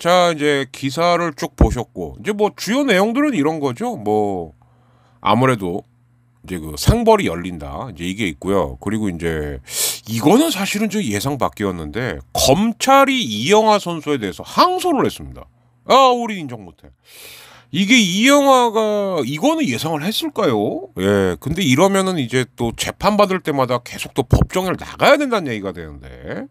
자, 이제 기사를 쭉 보셨고, 이제 뭐 주요 내용들은 이런 거죠. 뭐, 아무래도 이제 그 상벌이 열린다. 이제 이게 있고요. 그리고 이제 이거는 사실은 저 예상 밖이었는데, 검찰이 이영하 선수에 대해서 항소를 했습니다. 아, 우리 인정 못해. 이게 이 영화가 이거는 예상을 했을까요? 예. 근데 이러면은 이제 또 재판 받을 때마다 계속 또 법정을 나가야 된다는 얘기가 되는데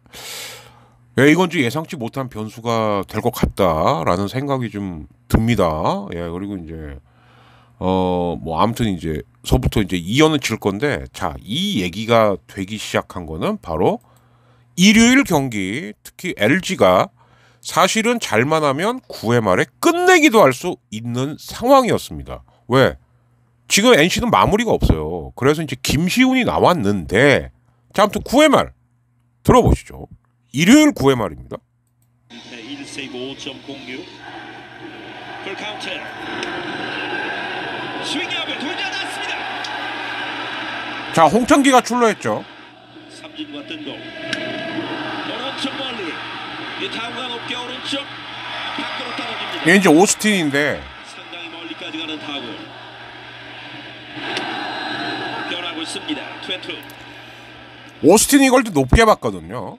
예, 이건 좀 예상치 못한 변수가 될 것 같다라는 생각이 좀 듭니다. 예, 그리고 이제 어 뭐 아무튼 이제 서부터 이제 2연을 칠 건데 자, 이 얘기가 되기 시작한 거는 바로 일요일 경기 특히 LG가 사실은 잘만 하면 9회 말에 끝내기도 할 수 있는 상황이었습니다. 왜? 지금 NC는 마무리가 없어요. 그래서 이제 김시훈이 나왔는데 자, 아무튼 9회 말 들어보시죠. 일요일 9회 말입니다. 네, 자, 홍창기가 출루했죠. 삼이타오스틴인데 오스틴이 걸도 높게 봤거든요.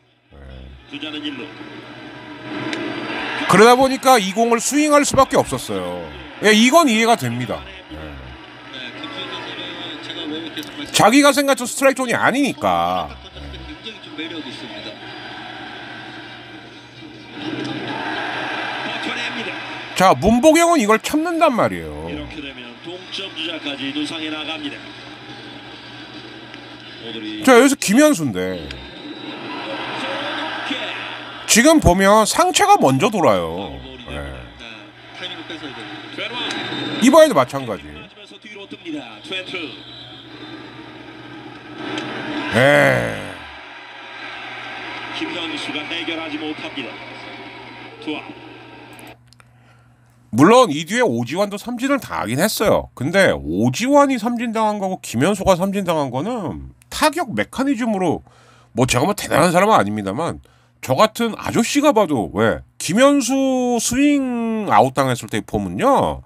그러다 보니까 이 공을 스윙할 수밖에 없었어요. 예, 이건 이해가 됩니다. 네, 예. 자기가 생각했 스트라이크 존이 아니니까. 예. 예. 자, 문보경은 이걸 참는단 말이에요. 자, 여기서 김현수인데. 지금 보면 상체가 먼저 돌아요. 네. 예. 이번에도 마찬가지. 네. 물론 이 뒤에 오지환도 삼진을 당하긴 했어요. 근데 오지환이 삼진당한 거고 김현수가 삼진당한 거는 타격 메커니즘으로 뭐 제가 뭐 대단한 사람은 아닙니다만 저 같은 아저씨가 봐도 왜 김현수 스윙 아웃 당했을 때 폼은요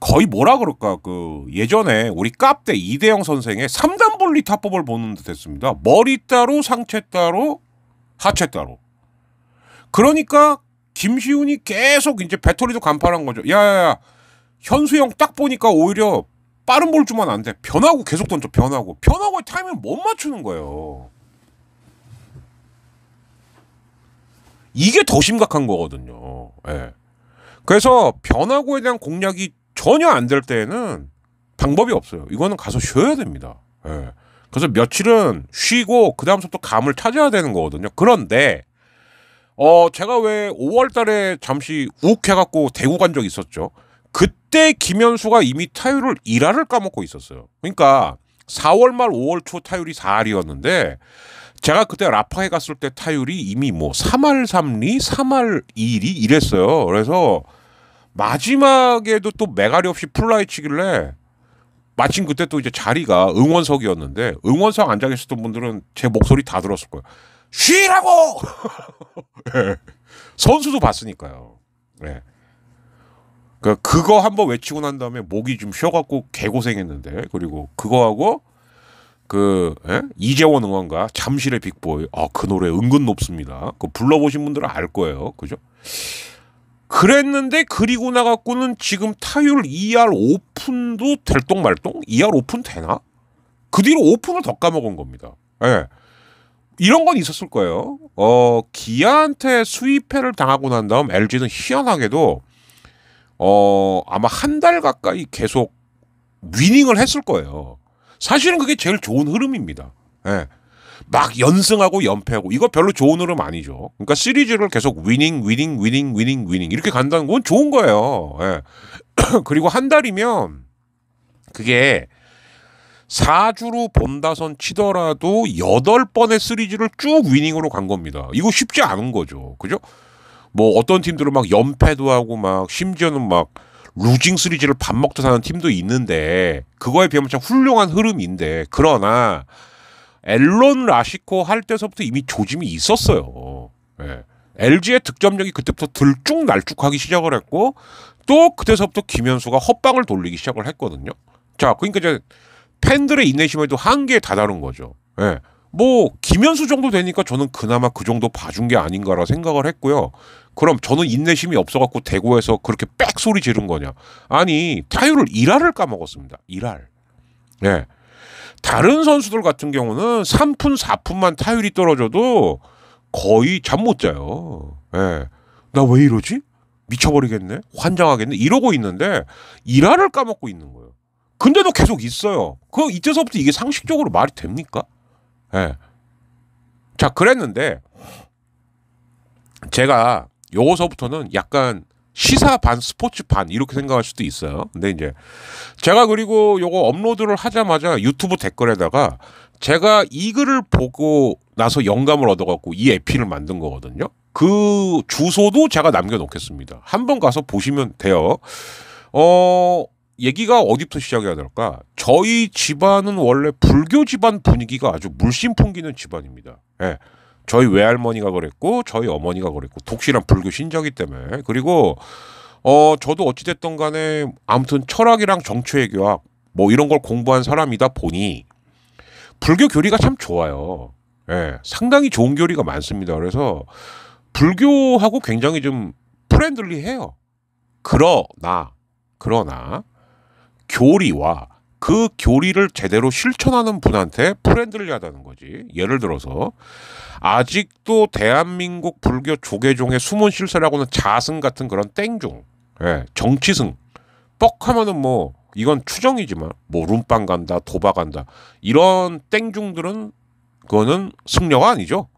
거의 뭐라 그럴까 그 예전에 우리 깝대 이대영 선생의 3단 분리 타법을 보는 듯했습니다. 머리 따로 상체 따로 하체 따로. 그러니까 김시훈이 계속 이제 배터리도 간판한 거죠. 야야야 현수 형딱 보니까 오히려 빠른 볼 주면 안 돼. 변하고 계속 던져 변하고 변하고 타이밍을 못 맞추는 거예요. 이게 더 심각한 거거든요. 예. 그래서 변화구에 대한 공략이 전혀 안 될 때에는 방법이 없어요. 이거는 가서 쉬어야 됩니다. 예. 그래서 며칠은 쉬고 그다음부터 감을 찾아야 되는 거거든요. 그런데 어 제가 왜 5월 달에 잠시 욱 해갖고 대구 간 적이 있었죠. 그때 김현수가 이미 타율을 1할을 까먹고 있었어요. 그러니까 4월 말 5월 초 타율이 4할이었는데 제가 그때 라파에 갔을 때 타율이 이미 뭐 3할 3리, 3할 2리 이랬어요. 그래서 마지막에도 또매갈이 없이 플라이 치길래 마침 그때 또 이제 자리가 응원석이었는데 응원석 앉아 계셨던 분들은 제 목소리 다 들었을 거예요. 쉬라고! 예. 선수도 봤으니까요. 네. 그 그거 한번 외치고 난 다음에 목이 좀 쉬어갖고 개고생했는데 그리고 그거하고 그 에? 예? 이재원 응원가 잠실의 빅보이 아그 노래 은근 높습니다. 그 불러보신 분들은 알 거예요, 그죠? 그랬는데 그리고 나갖고는 지금 타율 2할 e r 오픈도 될 똥말똥 2할 e r 오픈 되나? 그 뒤로 오픈을 더 까먹은 겁니다. 예. 이런 건 있었을 거예요. 어, 기아한테 수입회를 당하고 난 다음 LG는 희한하게도 어, 아마 한 달 가까이 계속 위닝을 했을 거예요. 사실은 그게 제일 좋은 흐름입니다. 예. 막 연승하고 연패하고 이거 별로 좋은 흐름 아니죠. 그러니까 시리즈를 계속 위닝 위닝 위닝 위닝 위닝 이렇게 간다는 건 좋은 거예요. 예. 그리고 한 달이면 그게 4주로 본다선 치더라도 8번의 시리즈를 쭉 위닝으로 간 겁니다. 이거 쉽지 않은 거죠. 그죠? 뭐 어떤 팀들은 막 연패도 하고 막 심지어는 막 루징 시리즈를 밥 먹듯 하는 팀도 있는데 그거에 비하면 참 훌륭한 흐름인데 그러나 앨런 라시코 할 때서부터 이미 조짐이 있었어요. 예. LG의 득점력이 그때부터 들쭉날쭉하기 시작을 했고 또 그때서부터 김현수가 헛방을 돌리기 시작을 했거든요. 자, 그러니까 이제 팬들의 인내심에도 한계에 다다른 거죠. 예. 뭐 김현수 정도 되니까 저는 그나마 그 정도 봐준 게 아닌가라 생각을 했고요. 그럼 저는 인내심이 없어갖고 대구에서 그렇게 빽 소리 지른 거냐? 아니 타율을 1할을 까먹었습니다. 일할. 예. 다른 선수들 같은 경우는 3푼 4푼만 타율이 떨어져도 거의 잠 못 자요. 예. 나 왜 이러지? 미쳐버리겠네? 환장하겠네? 이러고 있는데 1화를 까먹고 있는 거예요. 근데도 계속 있어요. 그 이때서부터 이게 상식적으로 말이 됩니까? 예. 자, 그랬는데 제가 요거서부터는 약간 시사 반 스포츠 반 이렇게 생각할 수도 있어요. 근데 이제 제가 그리고 요거 업로드를 하자마자 유튜브 댓글에다가 제가 이 글을 보고 나서 영감을 얻어갖고 이 에피를 만든 거거든요. 그 주소도 제가 남겨놓겠습니다. 한번 가서 보시면 돼요. 어, 얘기가 어디부터 시작해야 될까? 저희 집안은 원래 불교 집안 분위기가 아주 물씬 풍기는 집안입니다. 예. 저희 외할머니가 그랬고 저희 어머니가 그랬고 독실한 불교 신자기 때문에 그리고 어 저도 어찌됐든 간에 아무튼 철학이랑 정치외교학 뭐 이런 걸 공부한 사람이다 보니 불교 교리가 참 좋아요. 예, 상당히 좋은 교리가 많습니다. 그래서 불교하고 굉장히 좀 프렌들리해요. 그러나 그러나 교리와 그 교리를 제대로 실천하는 분한테 프렌들리하다는 거지. 예를 들어서 아직도 대한민국 불교 조계종의 숨은 실세라고는 자승 같은 그런 땡중, 예, 정치승, 뻑하면은 뭐 이건 추정이지만 뭐 룸빵 간다, 도박한다 이런 땡중들은 그거는 승려가 아니죠.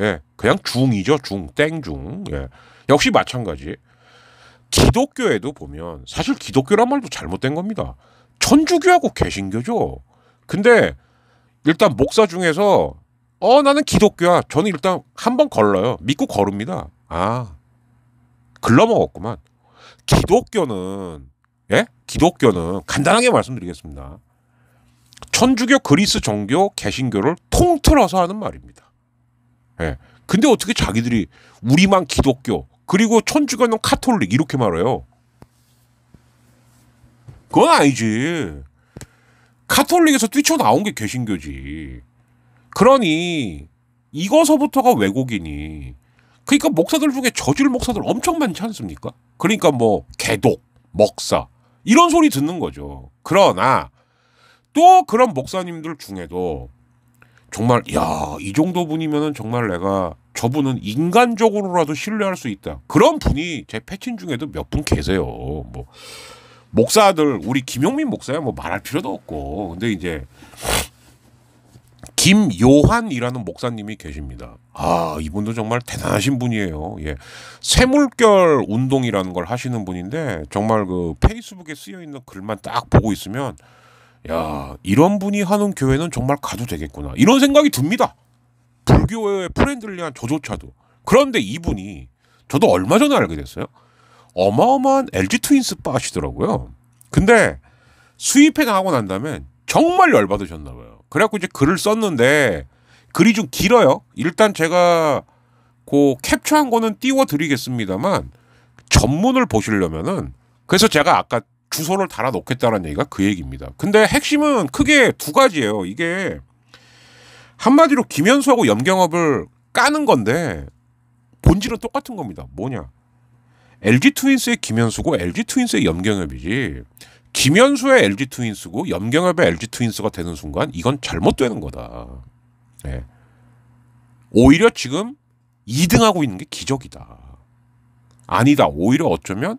예, 그냥 중이죠, 중, 땡중. 예, 역시 마찬가지. 기독교에도 보면 사실 기독교란 말도 잘못된 겁니다. 천주교하고 개신교죠. 근데 일단 목사 중에서 어 나는 기독교야. 저는 일단 한 번 걸러요. 믿고 걸읍니다. 아 글러먹었구만. 기독교는 예? 기독교는 간단하게 말씀드리겠습니다. 천주교, 그리스 종교, 개신교를 통틀어서 하는 말입니다. 예. 근데 어떻게 자기들이 우리만 기독교 그리고 천주교는 카톨릭 이렇게 말해요. 그건 아니지. 카톨릭에서 뛰쳐나온 게 개신교지. 그러니 이거서부터가 왜곡이니. 그러니까 목사들 중에 저질 목사들 엄청 많지 않습니까? 그러니까 뭐 개독, 먹사 이런 소리 듣는 거죠. 그러나 또 그런 목사님들 중에도 정말 야 이 정도 분이면은 정말 내가 저분은 인간적으로라도 신뢰할 수 있다. 그런 분이 제 패친 중에도 몇 분 계세요. 뭐 목사들 우리 김용민 목사야 뭐 말할 필요도 없고 근데 이제 김요한이라는 목사님이 계십니다. 아 이분도 정말 대단하신 분이에요. 예, 새물결 운동이라는 걸 하시는 분인데 정말 그 페이스북에 쓰여 있는 글만 딱 보고 있으면 야 이런 분이 하는 교회는 정말 가도 되겠구나 이런 생각이 듭니다. 불교의 프렌들리한 저조차도 그런데 이분이 저도 얼마 전에 알게 됐어요. 어마어마한 LG 트윈스 빠시더라고요. 근데 수입해 나가고 난 다음에 정말 열받으셨나 봐요. 그래갖고 이제 글을 썼는데 글이 좀 길어요. 일단 제가 그 캡처한 거는 띄워드리겠습니다만 전문을 보시려면은 그래서 제가 아까 주소를 달아 놓겠다는 얘기가 그 얘기입니다. 근데 핵심은 크게 두 가지예요. 이게 한마디로 김현수하고 염경업을 까는 건데 본질은 똑같은 겁니다. 뭐냐? LG 트윈스의 김현수고 LG 트윈스의 염경엽이지. 김현수의 LG 트윈스고 염경엽의 LG 트윈스가 되는 순간 이건 잘못되는 거다. 네. 오히려 지금 2등하고 있는 게 기적이다. 아니다. 오히려 어쩌면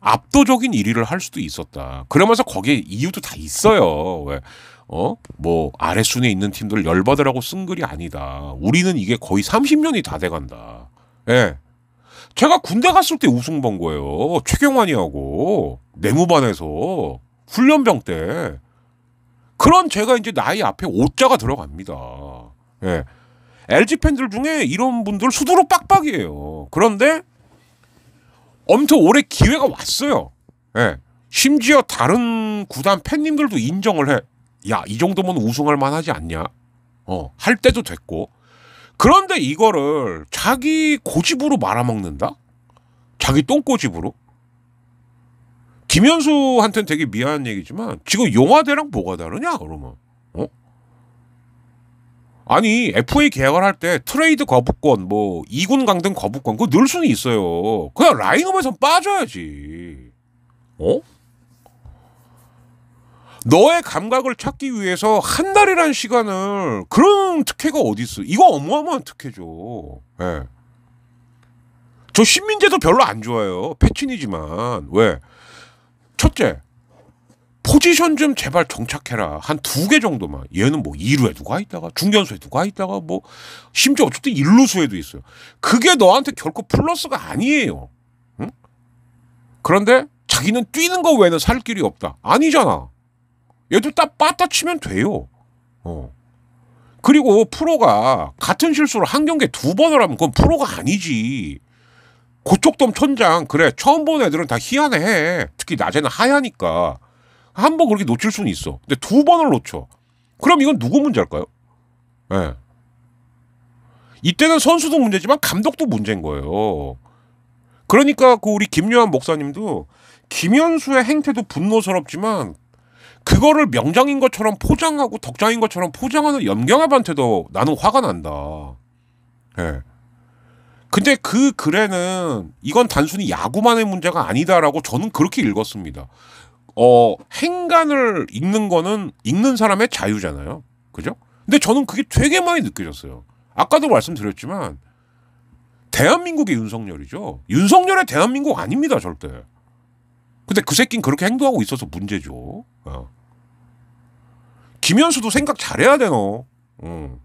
압도적인 1위를 할 수도 있었다. 그러면서 거기에 이유도 다 있어요. 왜? 어? 뭐아래순위에 있는 팀들 열받으라고 쓴 글이 아니다. 우리는 이게 거의 30년이 다 돼간다. 예. 제가 군대 갔을 때 우승 본 거예요. 최경환이하고 내무반에서 훈련병 때 그런 제가 이제 나이 앞에 오자가 들어갑니다. 예. LG 팬들 중에 이런 분들 수두룩 빡빡이에요. 그런데 엄청 오래 기회가 왔어요. 예. 심지어 다른 구단 팬님들도 인정을 해. 야, 이 정도면 우승할 만하지 않냐? 어, 할 때도 됐고. 그런데 이거를 자기 고집으로 말아먹는다? 자기 똥고집으로? 김현수한테는 되게 미안한 얘기지만 지금 용화대랑 뭐가 다르냐 그러면 어? 아니 FA 계약을 할 때 트레이드 거부권 뭐 2군 강등 거부권 그거 넣을 수는 있어요 그냥 라인업에서 빠져야지 어? 너의 감각을 찾기 위해서 한 달이란 시간을 그런 특혜가 어디 있어? 이거 어마어마한 특혜죠. 예. 저 신민재도 별로 안 좋아요. 패친이지만 왜? 첫째, 포지션 좀 제발 정착해라. 한 두 개 정도만. 얘는 뭐 2루에 누가 있다가, 중견수에 누가 있다가, 뭐, 심지어 어쨌든 1루수에도 있어요. 그게 너한테 결코 플러스가 아니에요. 응? 그런데 자기는 뛰는 거 외에는 살 길이 없다. 아니잖아. 얘들 딱 빠따 치면 돼요. 어. 그리고 프로가 같은 실수를 한 경기에 두 번을 하면 그건 프로가 아니지. 고척돔 천장 그래 처음 본 애들은 다 희한해. 특히 낮에는 하야니까 한 번 그렇게 놓칠 수는 있어. 근데 두 번을 놓쳐. 그럼 이건 누구 문제일까요? 예. 네. 이때는 선수도 문제지만 감독도 문제인 거예요. 그러니까 그 우리 김요한 목사님도 김현수의 행태도 분노스럽지만 그거를 명장인 것처럼 포장하고 덕장인 것처럼 포장하는 염경합한테도 나는 화가 난다. 예. 근데 그 글에는 이건 단순히 야구만의 문제가 아니다라고 저는 그렇게 읽었습니다. 어, 행간을 읽는 거는 읽는 사람의 자유잖아요. 그죠? 근데 저는 그게 되게 많이 느껴졌어요. 아까도 말씀드렸지만 대한민국의 윤석열이죠. 윤석열의 대한민국 아닙니다, 절대. 근데 그 새끼는 그렇게 행동하고 있어서 문제죠. 어. 김현수도 생각 잘해야 되노. 어.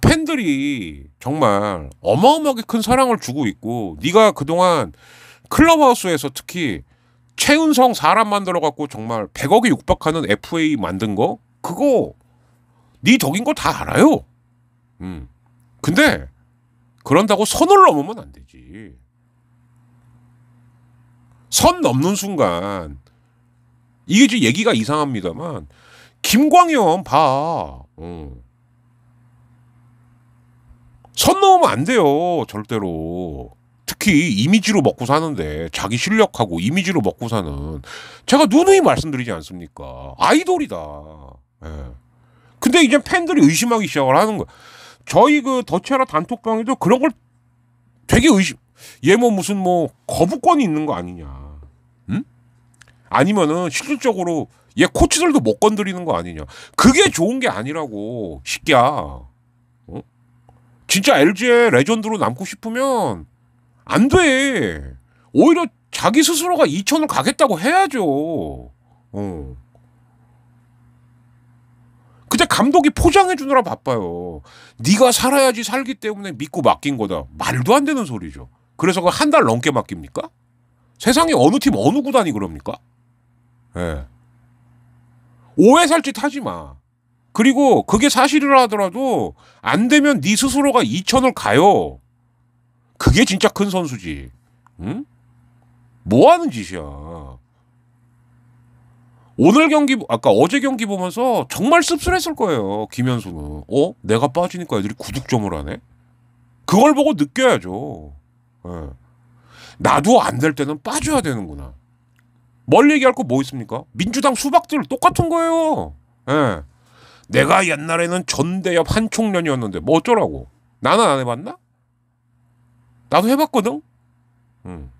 팬들이 정말 어마어마하게 큰 사랑을 주고 있고 네가 그동안 클럽하우스에서 특히 최은성 사람 만들어 갖고 정말 100억에 육박하는 FA 만든 거 그거 네 덕인 거 다 알아요. 음. 근데 그런다고 선을 넘으면 안 되지. 선 넘는 순간 이게 이제 얘기가 이상합니다만 김광현 봐. 어. 선 넘으면 안 돼요. 절대로. 특히 이미지로 먹고 사는데 자기 실력하고 이미지로 먹고 사는 제가 누누이 말씀드리지 않습니까? 아이돌이다. 예. 근데 이제 팬들이 의심하기 시작을 하는 거예요 저희 그 더체라 단톡방에도 그런 걸 되게 의심. 얘 뭐 무슨 뭐 거부권이 있는 거 아니냐. 아니면은 실질적으로 얘 코치들도 못 건드리는 거 아니냐. 그게 좋은 게 아니라고 쉽게야 어? 진짜 LG의 레전드로 남고 싶으면 안 돼. 오히려 자기 스스로가 2천을 가겠다고 해야죠. 어. 근데 감독이 포장해 주느라 바빠요. 네가 살아야지 살기 때문에 믿고 맡긴 거다. 말도 안 되는 소리죠. 그래서 그 한 달 넘게 맡깁니까? 세상에 어느 팀 어느 구단이 그럽니까? 예. 오해살짓 하지 마. 그리고 그게 사실이라 하더라도 안 되면 네 스스로가 2천을 가요. 그게 진짜 큰 선수지. 응? 뭐 하는 짓이야. 오늘 경기 아까 어제 경기 보면서 정말 씁쓸했을 거예요. 김현수는. 어? 내가 빠지니까 애들이 구득점을 하네. 그걸 보고 느껴야죠. 예. 나도 안 될 때는 빠져야 되는구나. 뭘 얘기할 거 뭐 있습니까? 민주당 수박들 똑같은 거예요. 예. 내가 옛날에는 전대협 한총련이었는데 뭐 어쩌라고? 나는 안 해봤나? 나도 해봤거든. 음.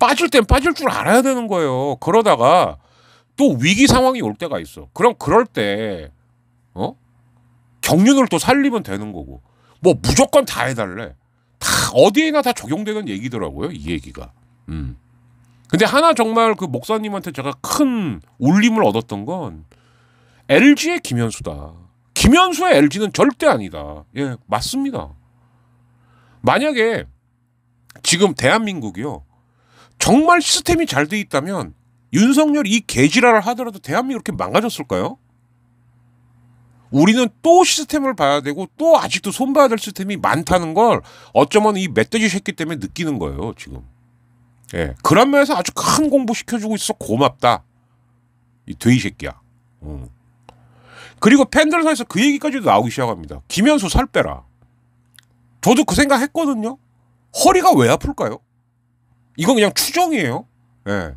빠질 땐 빠질 줄 알아야 되는 거예요. 그러다가 또 위기 상황이 올 때가 있어. 그럼 그럴 때 어? 경륜을 또 살리면 되는 거고. 뭐 무조건 다 해달래. 다 어디에나 다 적용되는 얘기더라고요. 이 얘기가. 음. 근데 하나 정말 그 목사님한테 제가 큰 울림을 얻었던 건 LG의 김현수다. 김현수의 LG는 절대 아니다. 예, 맞습니다. 만약에 지금 대한민국이요. 정말 시스템이 잘 돼 있다면 윤석열 이 개지랄을 하더라도 대한민국 이렇게 망가졌을까요? 우리는 또 시스템을 봐야 되고 또 아직도 손봐야 될 시스템이 많다는 걸 어쩌면 이 멧돼지 새끼 때문에 느끼는 거예요, 지금. 예. 그런 면에서 아주 큰 공부 시켜주고 있어 고맙다. 이 돼이 새끼야. 음. 그리고 팬들 사이에서 그 얘기까지도 나오기 시작합니다. 김현수 살 빼라. 저도 그 생각 했거든요. 허리가 왜 아플까요? 이건 그냥 추정이에요. 예.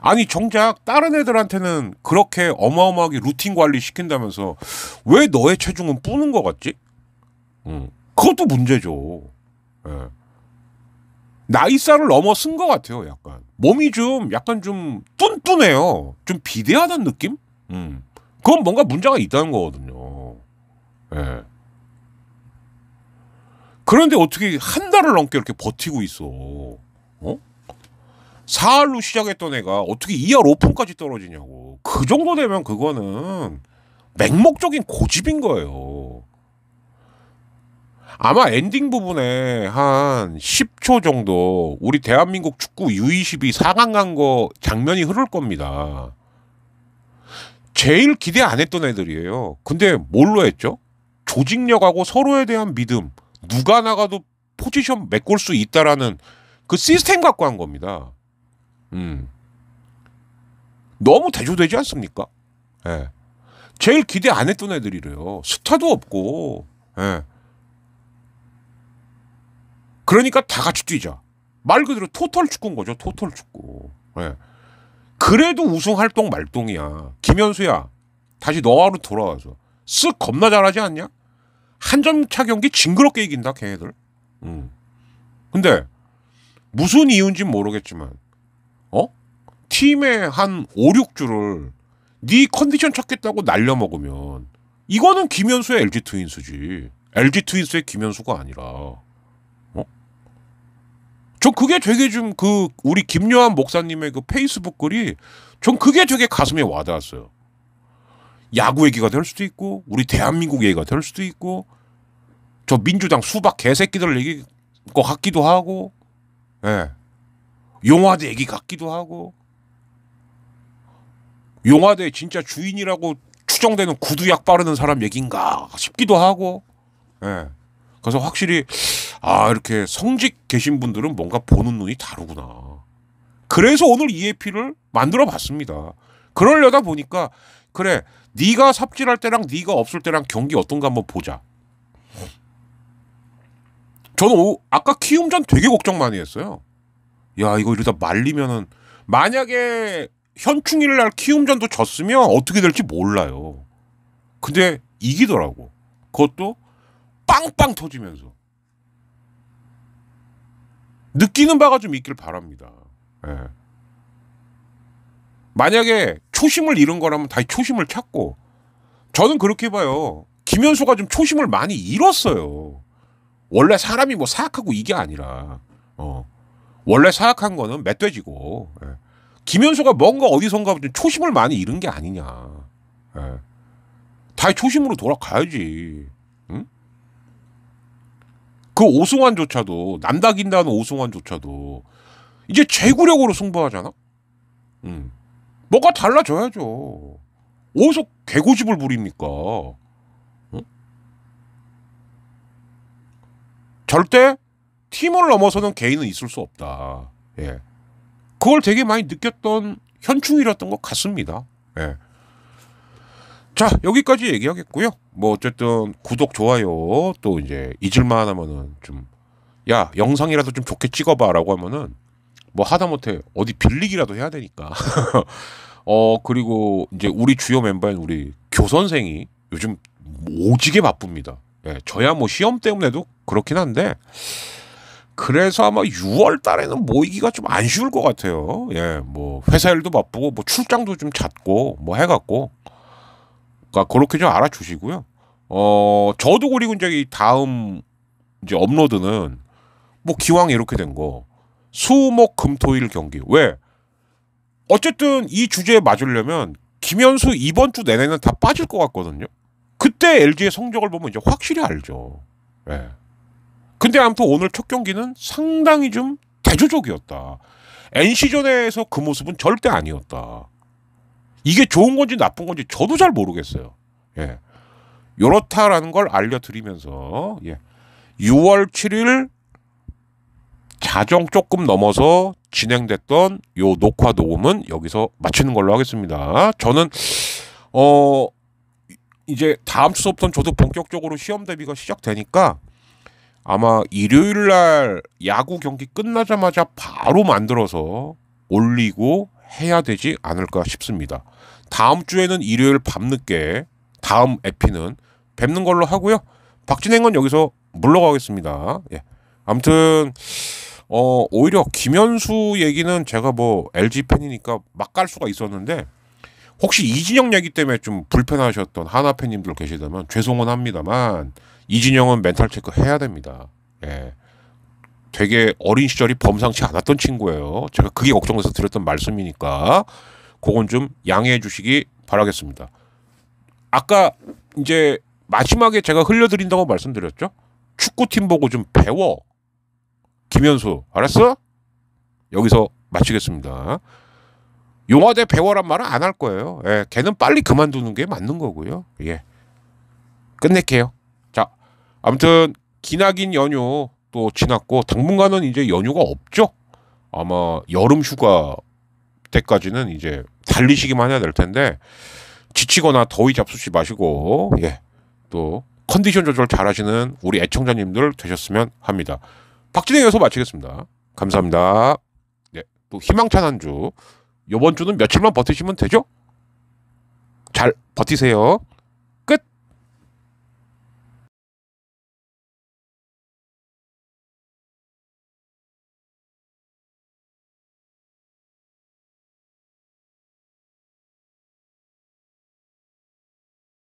아니 정작 다른 애들한테는 그렇게 어마어마하게 루틴 관리 시킨다면서 왜 너의 체중은 뿌는 것 같지? 음. 그것도 문제죠. 예. 나이살을 넘어선 것 같아요. 약간 몸이 좀 약간 좀 뚠뚠해요. 좀 비대하다는 느낌? 음. 그건 뭔가 문제가 있다는 거거든요. 예. 그런데 어떻게 한 달을 넘게 이렇게 버티고 있어? 어? 4할로 시작했던 애가 어떻게 2할 5푼까지 떨어지냐고. 그 정도 되면 그거는 맹목적인 고집인 거예요. 아마 엔딩 부분에 한 10초 정도 우리 대한민국 축구 U22 상강 간 거 장면이 흐를 겁니다. 제일 기대 안 했던 애들이에요. 근데 뭘로 했죠? 조직력하고 서로에 대한 믿음, 누가 나가도 포지션 메꿀 수 있다라는 그 시스템 갖고 한 겁니다. 음. 너무 대조되지 않습니까? 예. 제일 기대 안 했던 애들이래요. 스타도 없고, 예. 그러니까 다 같이 뛰자. 말 그대로 토털 축구인 거죠. 토털 축구. 네. 그래도 우승 활동 말동이야. 김현수야, 다시 너하로 돌아와서 쓱 겁나 잘하지 않냐? 한 점 차 경기 징그럽게 이긴다 걔네들. 음. 근데 무슨 이유인지 모르겠지만, 어? 팀의 한 5, 6주를 네 컨디션 찾겠다고 날려먹으면 이거는 김현수의 LG 트윈스지. LG 트윈스의 김현수가 아니라. 저 그게 되게 좀 그 우리 김요한 목사님의 그 페이스북 글이 전 그게 되게 가슴에 와닿았어요. 야구 얘기가 될 수도 있고 우리 대한민국 얘기가 될 수도 있고 저 민주당 수박 개새끼들 얘기 것 같기도 하고 예. 용화대 얘기 같기도 하고 용화대 진짜 주인이라고 추정되는 구두약 바르는 사람 얘긴가 싶기도 하고 예. 그래서 확실히 아 이렇게 성직 계신 분들은 뭔가 보는 눈이 다르구나. 그래서 오늘 EAP를 만들어 봤습니다. 그러려다 보니까 그래 네가 삽질할 때랑 네가 없을 때랑 경기 어떤가 한번 보자. 저는 오, 아까 키움전 되게 걱정 많이 했어요. 야 이거 이러다 말리면은 만약에 현충일 날 키움전도 졌으면 어떻게 될지 몰라요. 근데 이기더라고. 그것도 빵빵 터지면서 느끼는 바가 좀 있길 바랍니다. 예. 만약에 초심을 잃은 거라면 다시 초심을 찾고 저는 그렇게 봐요. 김현수가 좀 초심을 많이 잃었어요. 원래 사람이 뭐 사악하고 이게 아니라 어. 원래 사악한 거는 멧돼지고 예. 김현수가 뭔가 어디선가 좀 초심을 많이 잃은 게 아니냐. 예. 다시 초심으로 돌아가야지. 그 오승환조차도 남다긴다는 오승환조차도 이제 제구력으로 승부하잖아. 음. 뭐가 달라져야죠. 어디서 개고집을 부립니까? 절대 팀을 넘어서는 개인은 있을 수 없다. 예. 그걸 되게 많이 느꼈던 현충이었던 것 같습니다. 예. 자, 여기까지 얘기하겠고요. 뭐 어쨌든 구독 좋아요 또 이제 잊을만 하면은 좀 야 영상이라도 좀 좋게 찍어봐라고 하면은 뭐 하다못해 어디 빌리기라도 해야 되니까 어 그리고 이제 우리 주요 멤버인 우리 교 선생이 요즘 오지게 바쁩니다. 예, 저야 뭐 시험 때문에도 그렇긴 한데 그래서 아마 6월 달에는 모이기가 좀 안 쉬울 것 같아요. 예, 뭐 회사 일도 바쁘고 뭐 출장도 좀 잦고 뭐 해갖고 그러니까 그렇게 좀 알아주시고요. 어, 저도 그리고 이제 다음 이제 업로드는 뭐 기왕 이렇게 된 거 수목 금토일 경기 왜 어쨌든 이 주제에 맞으려면 김현수 이번 주 내내는 다 빠질 것 같거든요. 그때 LG의 성적을 보면 이제 확실히 알죠. 예. 근데 아무튼 오늘 첫 경기는 상당히 좀 대조적이었다. NC전에서 그 모습은 절대 아니었다. 이게 좋은 건지 나쁜 건지 저도 잘 모르겠어요. 예. 요렇다라는 걸 알려드리면서 예. 6월 7일 자정 조금 넘어서 진행됐던 요 녹화 녹음은 여기서 마치는 걸로 하겠습니다. 저는 어 이제 다음 주서부터는 저도 본격적으로 시험 대비가 시작되니까 아마 일요일 날 야구 경기 끝나자마자 바로 만들어서 올리고 해야 되지 않을까 싶습니다. 다음 주에는 일요일 밤늦게 다음 에피는 뵙는 걸로 하고요. 박진행은 여기서 물러가겠습니다. 예. 아무튼 어 오히려 김현수 얘기는 제가 뭐 LG 팬이니까 막 갈 수가 있었는데 혹시 이진영 얘기 때문에 좀 불편하셨던 하나 팬님들 계시다면 죄송은 합니다만 이진영은 멘탈 체크 해야 됩니다. 예. 되게 어린 시절이 범상치 않았던 친구예요. 제가 그게 걱정돼서 드렸던 말씀이니까 그건 좀 양해해 주시기 바라겠습니다. 아까 이제 마지막에 제가 흘려드린다고 말씀드렸죠? 축구팀 보고 좀 배워. 김현수, 알았어? 여기서 마치겠습니다. 용화대 배워란 말은 안 할 거예요. 예, 걔는 빨리 그만두는 게 맞는 거고요. 예. 끝낼게요. 자, 아무튼, 기나긴 연휴 또 지났고 당분간은 이제 연휴가 없죠. 아마 여름 휴가 때까지는 이제 달리시기만 해야 될 텐데 지치거나 더위 잡수지 마시고 예. 또 컨디션 조절 잘 하시는 우리 애청자님들 되셨으면 합니다. 박진영 여기서 마치겠습니다. 감사합니다. 네, 또 희망찬 한 주. 요번 주는 며칠만 버티시면 되죠? 잘 버티세요.